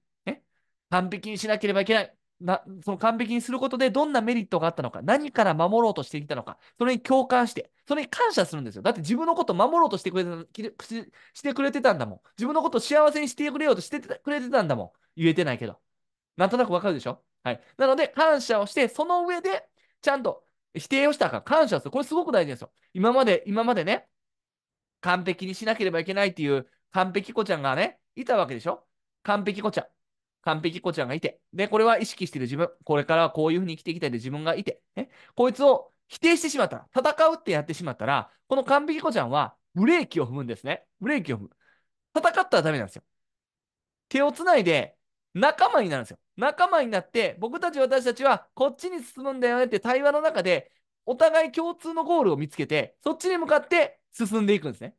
完璧にしなければいけない。なその完璧にすることでどんなメリットがあったのか、何から守ろうとしてきたのか、それに共感して、それに感謝するんですよ。だって自分のことを守ろうとしてくれてしてくれてたんだもん。自分のことを幸せにしてくれようとしてくれてたんだもん。言えてないけど。なんとなくわかるでしょはい。なので、感謝をして、その上で、ちゃんと否定をしたか感謝する。これすごく大事ですよ。今まで、今までね、完璧にしなければいけないっていう完璧子ちゃんがね、いたわけでしょ完璧子ちゃん。完璧子ちゃんがいて、で、これは意識してる自分、これからはこういうふうに生きていきたいで自分がいて、ね、こいつを否定してしまったら、戦うってやってしまったら、この完璧子ちゃんはブレーキを踏むんですね。ブレーキを踏む。戦ったらダメなんですよ。手をつないで仲間になるんですよ。仲間になって、僕たち私たちはこっちに進むんだよねって対話の中で、お互い共通のゴールを見つけて、そっちに向かって進んでいくんですね。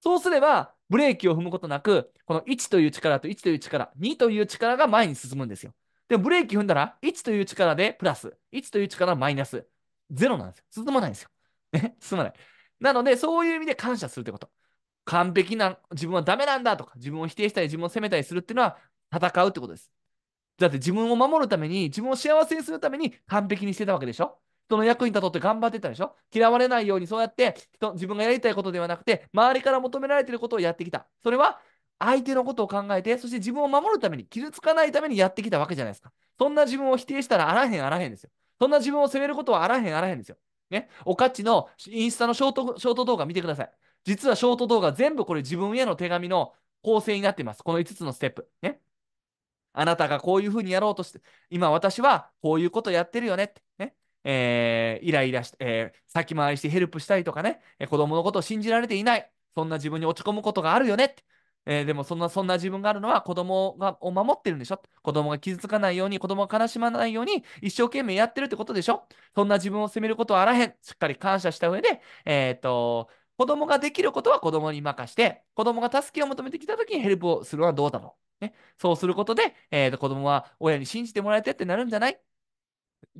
そうすれば、ブレーキを踏むことなく、この1という力と1という力、2という力が前に進むんですよ。で、ブレーキ踏んだら、1という力でプラス、1という力マイナス、0なんですよ。進まないんですよ。ね、進まない。なので、そういう意味で感謝するってこと。完璧な、自分はダメなんだとか、自分を否定したり、自分を責めたりするっていうのは、戦うってことです。だって自分を守るために、自分を幸せにするために完璧にしてたわけでしょ人の役に立とうって頑張ってたでしょ嫌われないようにそうやって人自分がやりたいことではなくて周りから求められていることをやってきた。それは相手のことを考えて、そして自分を守るために、傷つかないためにやってきたわけじゃないですか。そんな自分を否定したらあらへんあらへんですよ。そんな自分を責めることはあらへんあらへんですよ。ね。おかちのインスタのショートショート動画見てください。実はショート動画全部これ自分への手紙の構成になっています。この5つのステップ。ね。あなたがこういうふうにやろうとして、今私はこういうことやってるよねって。ね。えー、イライラして、えー、先回りしてヘルプしたりとかね、えー、子供のことを信じられていない、そんな自分に落ち込むことがあるよねって。えー、でもそんな、そんな自分があるのは子供がを守ってるんでしょ子供が傷つかないように、子供が悲しまないように、一生懸命やってるってことでしょそんな自分を責めることはあらへん。しっかり感謝した上で、えっ、と、子供ができることは子供に任して、子供が助けを求めてきた時にヘルプをするのはどうだろう。ね、そうすることで、えーと、子供は親に信じてもらえてってなるんじゃない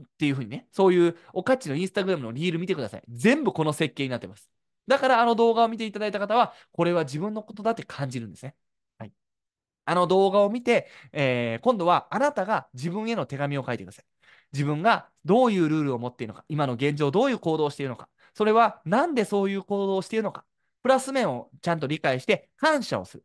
っていうふうにね、そういうおかちのインスタグラムのリール見てください。全部この設計になってます。だからあの動画を見ていただいた方は、これは自分のことだって感じるんですね。はい。あの動画を見て、えー、今度はあなたが自分への手紙を書いてください。自分がどういうルールを持っているのか、今の現状どういう行動をしているのか、それはなんでそういう行動をしているのか、プラス面をちゃんと理解して感謝をする。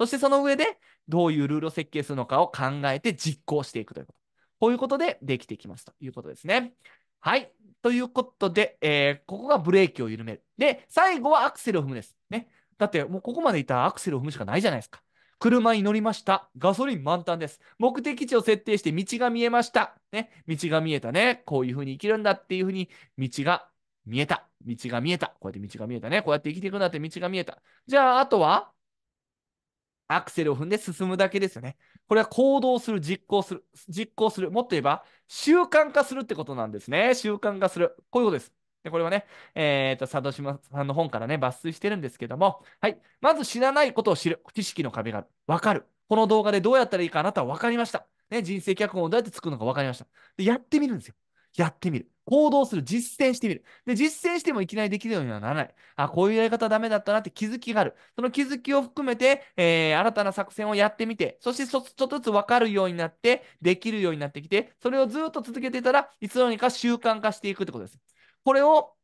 そしてその上で、どういうルールを設計するのかを考えて実行していくということ。こういうことでできてきますということですね。はい。ということで、えー、ここがブレーキを緩める。で、最後はアクセルを踏むです。ね。だって、もうここまでいったらアクセルを踏むしかないじゃないですか。車に乗りました。ガソリン満タンです。目的地を設定して道が見えました。ね。道が見えたね。こういうふうに生きるんだっていうふうに、道が見えた。道が見えた。こうやって道が見えたね。こうやって生きていくんだって道が見えた。じゃあ、あとはアクセルを踏んで進むだけですよね。これは行動する、実行する、実行する、もっと言えば習慣化するってことなんですね。習慣化する。こういうことです。で、これはね、えっ、ー、と、佐渡島さんの本からね、抜粋してるんですけども、はい。まず知らないことを知る。知識の壁がある。わかる。この動画でどうやったらいいかあなたはわかりました。ね、人生脚本をどうやって作るのかわかりました。で、やってみるんですよ。やってみる。行動する、実践してみる。で、実践してもいきなりできるようにはならない。あ、こういうやり方ダメだったなって気づきがある。その気づきを含めて、えー、新たな作戦をやってみて、そしてそちょっとずつ分かるようになって、できるようになってきて、それをずっと続けてたら、いつの間にか習慣化していくってことです。これを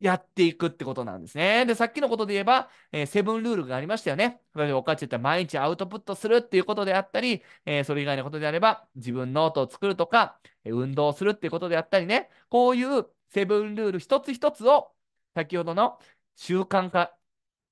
やっていくってことなんですね。で、さっきのことで言えば、えー、セブンルールがありましたよね。例えば、おかちって毎日アウトプットするっていうことであったり、えー、それ以外のことであれば、自分ノートを作るとか、え運動するっていうことであったりね、こういうセブンルール一つ一つを、先ほどの習慣化、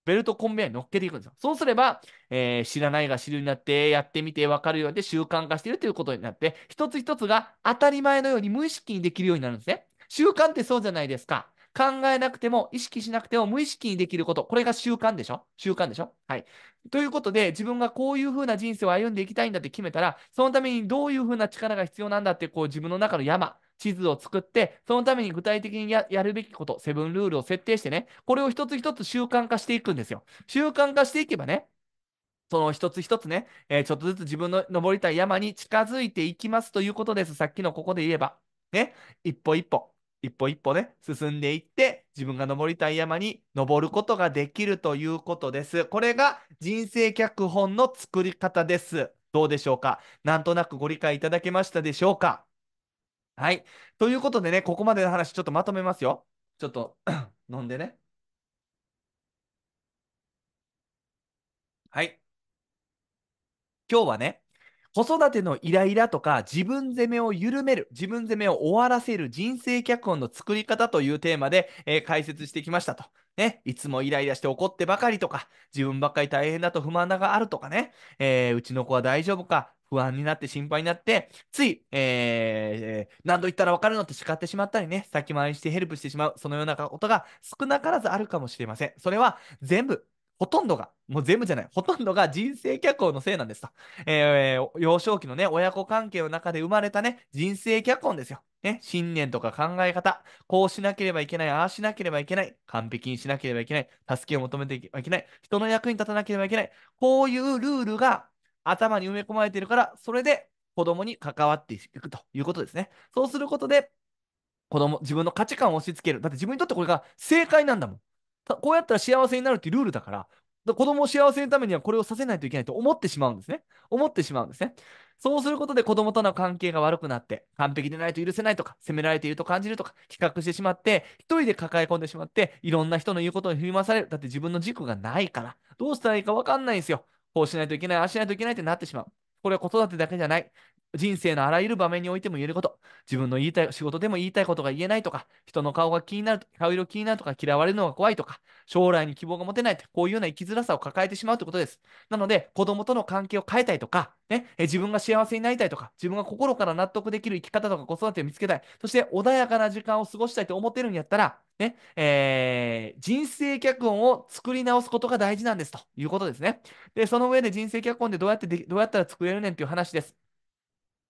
ベルトコンベヤに乗っけていくんですよ。そうすれば、え知らないが知るになって、やってみて分かるようにで習慣化しているということになって、一つ一つが当たり前のように無意識にできるようになるんですね。習慣ってそうじゃないですか。考えなくても、意識しなくても無意識にできること。これが習慣でしょ習慣でしょはい。ということで、自分がこういうふうな人生を歩んでいきたいんだって決めたら、そのためにどういうふうな力が必要なんだって、こう自分の中の山、地図を作って、そのために具体的にやるべきこと、セブンルールを設定してね、これを一つ一つ習慣化していくんですよ。習慣化していけばね、その一つ一つね、えー、ちょっとずつ自分の登りたい山に近づいていきますということです。さっきのここで言えば。ね、一歩一歩。一歩一歩ね、進んでいって、自分が登りたい山に登ることができるということです。これが人生脚本の作り方です。どうでしょうかなんとなくご理解いただけましたでしょうかはい。ということでね、ここまでの話、ちょっとまとめますよ。ちょっと 飲んでね。はい。今日はね、子育てのイライラとか自分責めを緩める、自分責めを終わらせる人生脚本の作り方というテーマで、えー、解説してきましたと。ね、いつもイライラして怒ってばかりとか、自分ばっかり大変だと不満があるとかね、えー、うちの子は大丈夫か、不安になって心配になって、つい、えー、何度言ったらわかるのって叱ってしまったりね、先回りしてヘルプしてしまう、そのようなことが少なからずあるかもしれません。それは全部ほとんどが、もう全部じゃない、ほとんどが人生脚本のせいなんですと。えー、幼少期のね、親子関係の中で生まれたね、人生脚本ですよ。ね、信念とか考え方、こうしなければいけない、ああしなければいけない、完璧にしなければいけない、助けを求めていけない、人の役に立たなければいけない、こういうルールが頭に埋め込まれているから、それで子供に関わっていくということですね。そうすることで、子供、自分の価値観を押し付ける。だって自分にとってこれが正解なんだもん。こうやったら幸せになるっていうルールだから、子供を幸せのためにはこれをさせないといけないと思ってしまうんですね。思ってしまうんですね。そうすることで子供との関係が悪くなって、完璧でないと許せないとか、責められていると感じるとか、比較してしまって、一人で抱え込んでしまって、いろんな人の言うことに振り回される。だって自分の軸がないから、どうしたらいいかわかんないんですよ。こうしないといけない、ああしないといけないってなってしまう。これは子育てだけじゃない。人生のあらゆる場面においても言えること。自分の言いたい、仕事でも言いたいことが言えないとか、人の顔が気になる、顔色気になるとか、嫌われるのが怖いとか、将来に希望が持てないって、こういうような生きづらさを抱えてしまうということです。なので、子供との関係を変えたいとか、ね、え自分が幸せになりたいとか、自分が心から納得できる生き方とか子育てを見つけたい、そして穏やかな時間を過ごしたいと思ってるんやったら、ね、えー、人生脚本を作り直すことが大事なんですということですね。で、その上で人生脚本でどうやってどうやったら作れるねんっていう話です。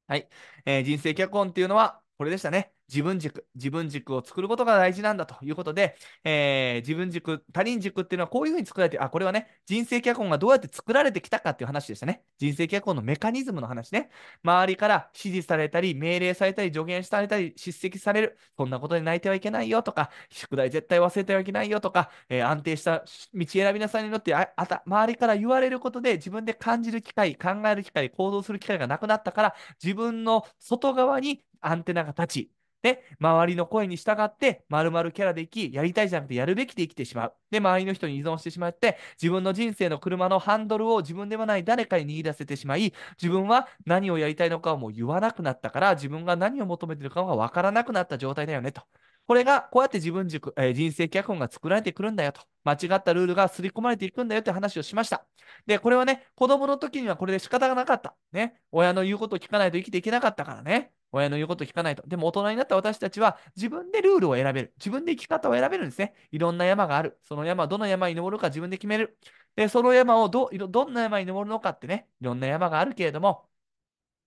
はい。えー、人生脚本っていうのは、これでしたね。自分軸、自分軸を作ることが大事なんだということで、えー、自分軸、他人軸っていうのはこういうふうに作られて、あ、これはね、人生脚本がどうやって作られてきたかっていう話でしたね。人生脚本のメカニズムの話ね。周りから指示されたり、命令されたり、助言されたり、叱責される。こんなことで泣いてはいけないよとか、宿題絶対忘れてはいけないよとか、えー、安定した道選びなさいによってああた、周りから言われることで自分で感じる機会、考える機会、行動する機会がなくなったから、自分の外側にアンテナが立ち、で、周りの声に従って、まるキャラで生き、やりたいじゃなくてやるべきで生きてしまう。で、周りの人に依存してしまって、自分の人生の車のハンドルを自分ではない誰かに握らせてしまい、自分は何をやりたいのかをもう言わなくなったから、自分が何を求めてるかがわからなくなった状態だよね、と。これが、こうやって自分軸、えー、人生脚本が作られてくるんだよと。間違ったルールが刷り込まれていくんだよって話をしました。で、これはね、子供の時にはこれで仕方がなかった。ね。親の言うことを聞かないと生きていけなかったからね。親の言うことを聞かないと。でも大人になった私たちは自分でルールを選べる。自分で生き方を選べるんですね。いろんな山がある。その山、はどの山に登るか自分で決める。で、その山をど、どんな山に登るのかってね、いろんな山があるけれども、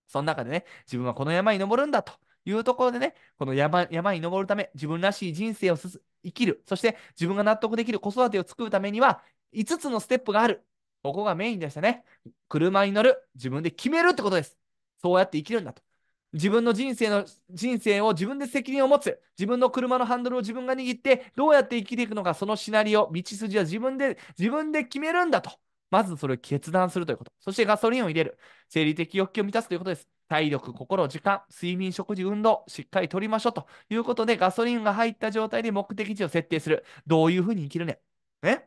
その中でね、自分はこの山に登るんだと。いうところでね、この山山に登るため、自分らしい人生を生きる、そして自分が納得できる子育てを作るためには、5つのステップがある。ここがメインでしたね。車に乗る、自分で決めるってことです。そうやって生きるんだと。自分の人生の、人生を自分で責任を持つ。自分の車のハンドルを自分が握って、どうやって生きていくのか、そのシナリオ、道筋は自分で、自分で決めるんだと。まずそれを決断するということ。そしてガソリンを入れる。生理的欲求を満たすということです。体力、心、時間、睡眠、食事、運動、しっかりとりましょうということで、ガソリンが入った状態で目的地を設定する。どういうふうに生きるね。ね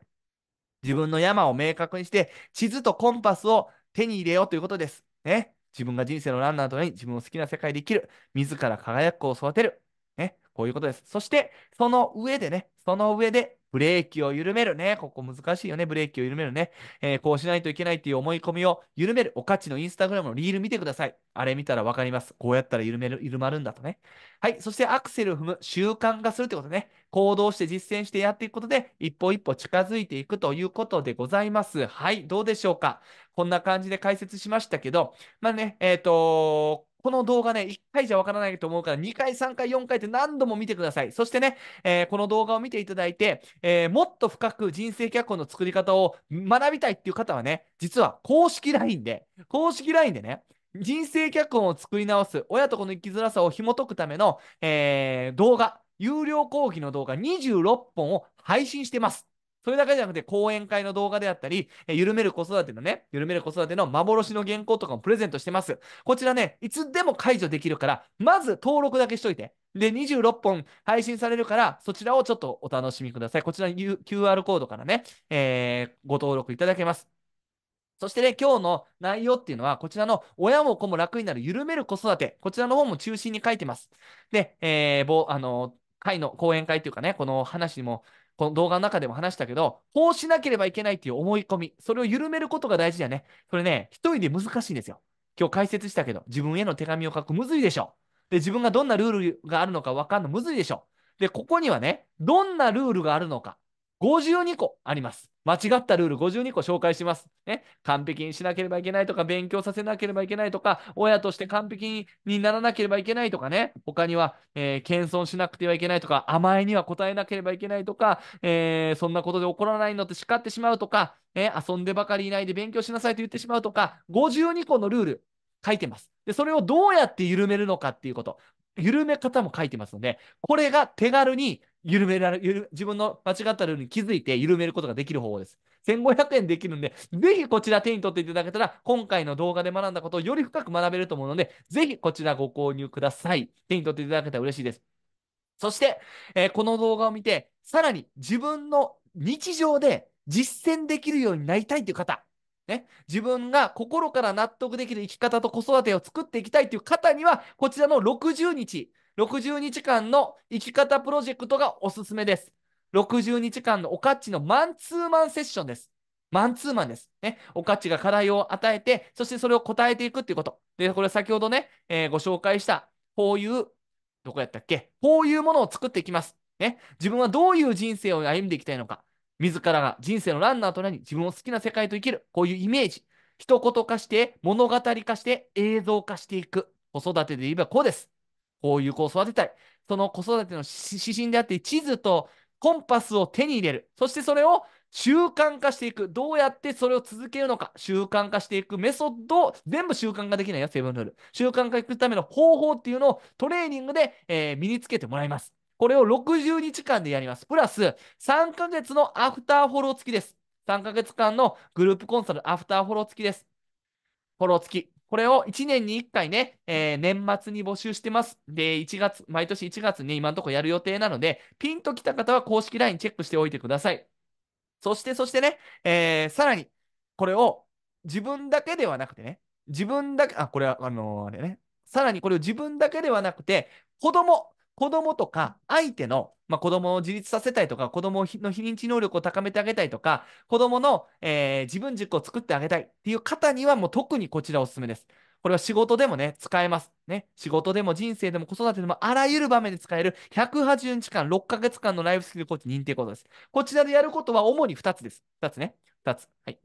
自分の山を明確にして、地図とコンパスを手に入れようということです。ね自分が人生のランナーとなり、自分の好きな世界で生きる。自ら輝く子を育てる。ねこういうことです。そして、その上でね、その上でブレーキを緩めるね。ここ難しいよね。ブレーキを緩めるね。えー、こうしないといけないっていう思い込みを緩める。おかちのインスタグラムのリール見てください。あれ見たらわかります。こうやったら緩める、緩まるんだとね。はい。そしてアクセルを踏む。習慣化するってことね。行動して実践してやっていくことで、一歩一歩近づいていくということでございます。はい。どうでしょうか。こんな感じで解説しましたけど、まあね、えっ、ー、とこの動画ね、1回じゃわからないと思うから、2回、3回、4回って何度も見てください。そしてね、えー、この動画を見ていただいて、えー、もっと深く人生脚本の作り方を学びたいっていう方はね、実は公式 LINE で、公式 LINE でね、人生脚本を作り直す、親と子の生きづらさを紐解くための、えー、動画、有料講義の動画26本を配信してます。それだけじゃなくて、講演会の動画であったり、え緩める子育てのね、緩める子育ての幻の原稿とかもプレゼントしてます。こちらね、いつでも解除できるから、まず登録だけしといて。で、26本配信されるから、そちらをちょっとお楽しみください。こちら QR コードからね、えー、ご登録いただけます。そしてね、今日の内容っていうのは、こちらの親も子も楽になる緩める子育て、こちらの方も中心に書いてます。で、えー、ぼあの、会の講演会というかね、この話もこの動画の中でも話したけど、こうしなければいけないっていう思い込み、それを緩めることが大事だよね。それね、一人で難しいんですよ。今日解説したけど、自分への手紙を書くむずいでしょ。で、自分がどんなルールがあるのかわかんのむずいでしょ。で、ここにはね、どんなルールがあるのか、52個あります。間違ったルール52個紹介します。ね。完璧にしなければいけないとか、勉強させなければいけないとか、親として完璧にならなければいけないとかね。他には、えー、謙遜しなくてはいけないとか、甘えには応えなければいけないとか、えー、そんなことで怒らないのって叱ってしまうとか、えー、遊んでばかりいないで勉強しなさいと言ってしまうとか、52個のルール書いてます。で、それをどうやって緩めるのかっていうこと。緩め方も書いてますので、これが手軽に緩められる、自分の間違ったルールに気づいて緩めることができる方法です。1500円できるんで、ぜひこちら手に取っていただけたら、今回の動画で学んだことをより深く学べると思うので、ぜひこちらご購入ください。手に取っていただけたら嬉しいです。そして、えー、この動画を見て、さらに自分の日常で実践できるようになりたいという方、ね、自分が心から納得できる生き方と子育てを作っていきたいという方には、こちらの60日、60日間の生き方プロジェクトがおすすめです。60日間のおかっちのマンツーマンセッションです。マンツーマンです。ね、おかっちが課題を与えて、そしてそれを答えていくということ。で、これ先ほどね、えー、ご紹介した、こういう、どこやったっけこういうものを作っていきます。ね、自分はどういう人生を歩んでいきたいのか。自らが人生のランナーとなり、自分を好きな世界と生きる、こういうイメージ、一言化して、物語化して、映像化していく。子育てで言えばこうです。こういう子を育てたい。その子育ての指針であって、地図とコンパスを手に入れる。そしてそれを習慣化していく。どうやってそれを続けるのか。習慣化していくメソッドを全部習慣化できないよ、セブンルール。習慣化いくための方法っていうのをトレーニングで、えー、身につけてもらいます。これを60日間でやります。プラス3ヶ月のアフターフォロー付きです。3ヶ月間のグループコンサルアフターフォロー付きです。フォロー付き。これを1年に1回ね、えー、年末に募集してます。で、1月、毎年1月に今のところやる予定なので、ピンと来た方は公式 LINE チェックしておいてください。そして、そしてね、えー、さらに、これを自分だけではなくてね、自分だけ、あ、これは、あのー、あれね、さらにこれを自分だけではなくて、子供、子供とか相手の、まあ、子供を自立させたいとか、子供の非認知能力を高めてあげたいとか、子供の、えー、自分軸を作ってあげたいっていう方にはもう特にこちらおすすめです。これは仕事でもね、使えます。ね。仕事でも人生でも子育てでもあらゆる場面で使える180日間、6ヶ月間のライフスキルコーチ認定ことです。こちらでやることは主に2つです。2つね。2つ。はい。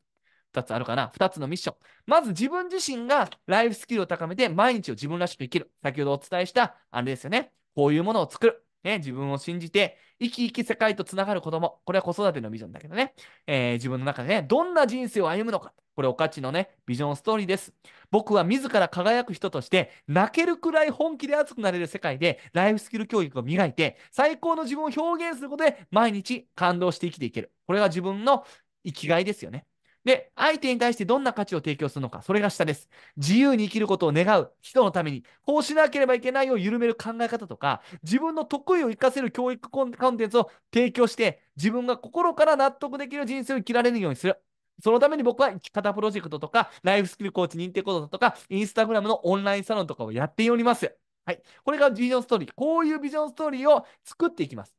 2つあるかな。2つのミッション。まず自分自身がライフスキルを高めて毎日を自分らしく生きる。先ほどお伝えしたあれですよね。こういうものを作る。ね、自分を信じて、生き生き世界とつながる子供。これは子育てのビジョンだけどね。えー、自分の中でね、どんな人生を歩むのか。これ、おかちのね、ビジョンストーリーです。僕は自ら輝く人として、泣けるくらい本気で熱くなれる世界で、ライフスキル教育を磨いて、最高の自分を表現することで、毎日感動して生きていける。これが自分の生きがいですよね。で、相手に対してどんな価値を提供するのか、それが下です。自由に生きることを願う人のために、こうしなければいけないを緩める考え方とか、自分の得意を生かせる教育コンテンツを提供して、自分が心から納得できる人生を生きられるようにする。そのために僕は生き方プロジェクトとか、ライフスキルコーチ認定講座とか、インスタグラムのオンラインサロンとかをやっております。はい。これがビジョンストーリー。こういうビジョンストーリーを作っていきます。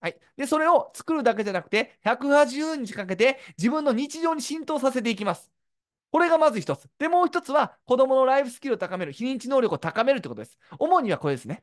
はい。で、それを作るだけじゃなくて、180日かけて自分の日常に浸透させていきます。これがまず一つ。で、もう一つは、子供のライフスキルを高める、非認知能力を高めるということです。主にはこれですね。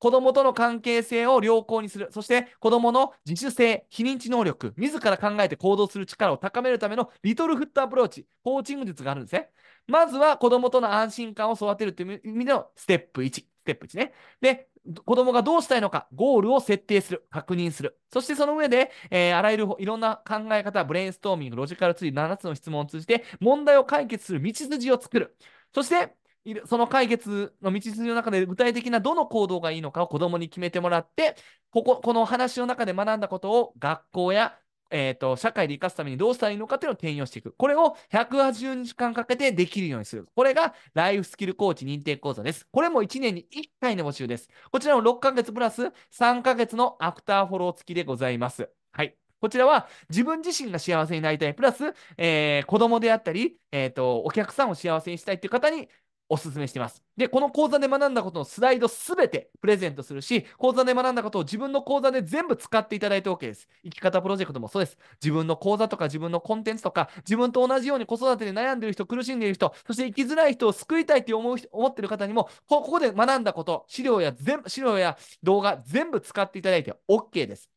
子供との関係性を良好にする。そして、子供の自主性、非認知能力、自ら考えて行動する力を高めるためのリトルフットアプローチ、コーチング術があるんですね。まずは、子供との安心感を育てるという意味でのステップ1。ステップ1ね。で、子供がどうしたいのか、ゴールを設定する、確認する。そしてその上で、えー、あらゆるいろんな考え方、ブレインストーミング、ロジカルツリー、7つの質問を通じて、問題を解決する道筋を作る。そして、その解決の道筋の中で具体的などの行動がいいのかを子供に決めてもらって、ここ、この話の中で学んだことを学校やえーと、社会で生かすためにどうしたらいいのかというのを転用していく。これを180日間かけてできるようにする。これがライフスキルコーチ認定講座です。これも1年に1回の募集です。こちらも6ヶ月プラス3ヶ月のアフターフォロー付きでございます。はい。こちらは自分自身が幸せになりたい、プラス、えー、子供であったり、えーと、とお客さんを幸せにしたいという方にお勧めしてます。で、この講座で学んだことのスライドすべてプレゼントするし、講座で学んだことを自分の講座で全部使っていただいて OK です。生き方プロジェクトもそうです。自分の講座とか自分のコンテンツとか、自分と同じように子育てで悩んでいる人、苦しんでいる人、そして生きづらい人を救いたいって思う思ってる方にも、ここで学んだこと、資料や全資料や動画全部使っていただいて OK です。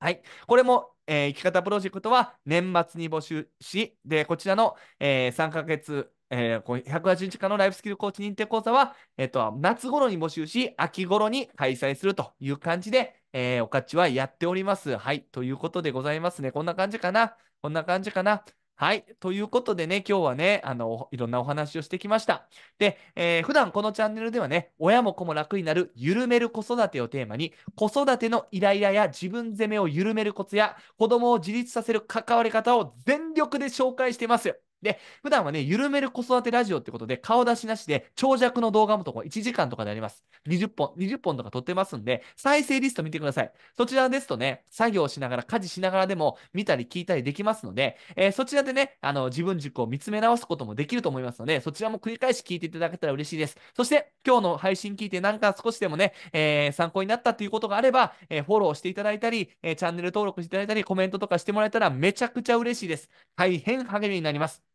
はい。これもえー、生き方プロジェクトは年末に募集し、で、こちらの、えー、3ヶ月えー、こう180日間のライフスキルコーチ認定講座は、えっ、ー、と、夏頃に募集し、秋頃に開催するという感じで、えー、おかちはやっております。はい。ということでございますね。こんな感じかな。こんな感じかな。はい。ということでね、今日はね、あの、いろんなお話をしてきました。で、えー、普段このチャンネルではね、親も子も楽になる、緩める子育てをテーマに、子育てのイライラや自分責めを緩めるコツや、子供を自立させる関わり方を全力で紹介しています。で、普段はね、緩める子育てラジオってことで、顔出しなしで、長尺の動画もとこ1時間とかであります。20本、20本とか撮ってますんで、再生リスト見てください。そちらですとね、作業しながら、家事しながらでも、見たり聞いたりできますので、えー、そちらでね、あの、自分軸を見つめ直すこともできると思いますので、そちらも繰り返し聞いていただけたら嬉しいです。そして、今日の配信聞いて、なんか少しでもね、えー、参考になったということがあれば、えー、フォローしていただいたり、えチャンネル登録していただいたり、コメントとかしてもらえたら、めちゃくちゃ嬉しいです。大変励みになります。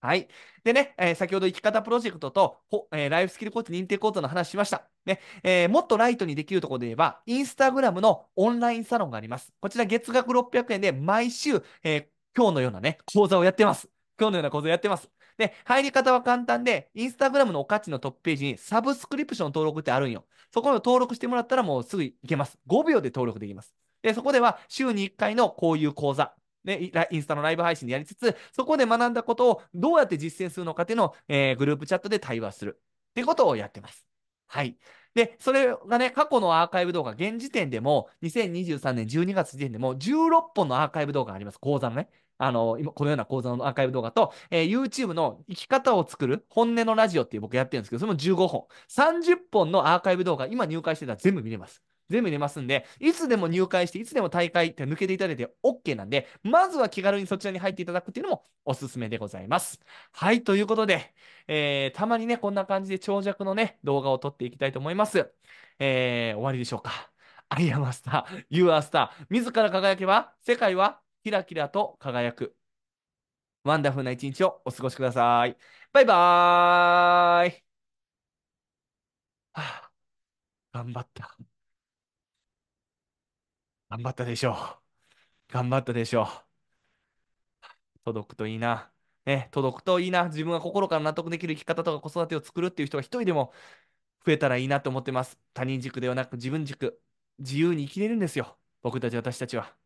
はい。でね、えー、先ほど生き方プロジェクトと、えー、ライフスキルコーチ認定講座の話しました。ね、えー、もっとライトにできるところで言えば、インスタグラムのオンラインサロンがあります。こちら月額600円で毎週、え今日のようなね、講座をやってます。今日のような講座をやってます。で、入り方は簡単で、インスタグラムのお価値のトップページにサブスクリプション登録ってあるんよ。そこの登録してもらったらもうすぐいけます。5秒で登録できます。で、そこでは週に1回のこういう講座、ね、インスタのライブ配信でやりつつ、そこで学んだことをどうやって実践するのかっていうのを、えー、グループチャットで対話するってことをやってます。はい。で、それがね、過去のアーカイブ動画、現時点でも、2023年12月時点でも、16本のアーカイブ動画があります。講座のね。あの、今、このような講座のアーカイブ動画と、えー、YouTube の生き方を作る本音のラジオっていう僕やってるんですけど、それも15本。30本のアーカイブ動画、今入会してたら全部見れます。全部入れますんで、いつでも入会して、いつでも大会って抜けていただいて OK なんで、まずは気軽にそちらに入っていただくっていうのもおすすめでございます。はい、ということで、えー、たまにね、こんな感じで長尺のね、動画を撮っていきたいと思います。えー、終わりでしょうか。アイアマスター、ユーアスター、自ら輝けば、世界はキラキラと輝く。ワンダフルな一日をお過ごしください。バイバーイ。はあ、頑張った。頑張ったでしょう。頑張ったでしょう。届くといいな。ね、届くといいな。自分が心から納得できる生き方とか子育てを作るっていう人が一人でも増えたらいいなと思ってます。他人軸ではなく自分軸。自由に生きれるんですよ。僕たち、私たちは。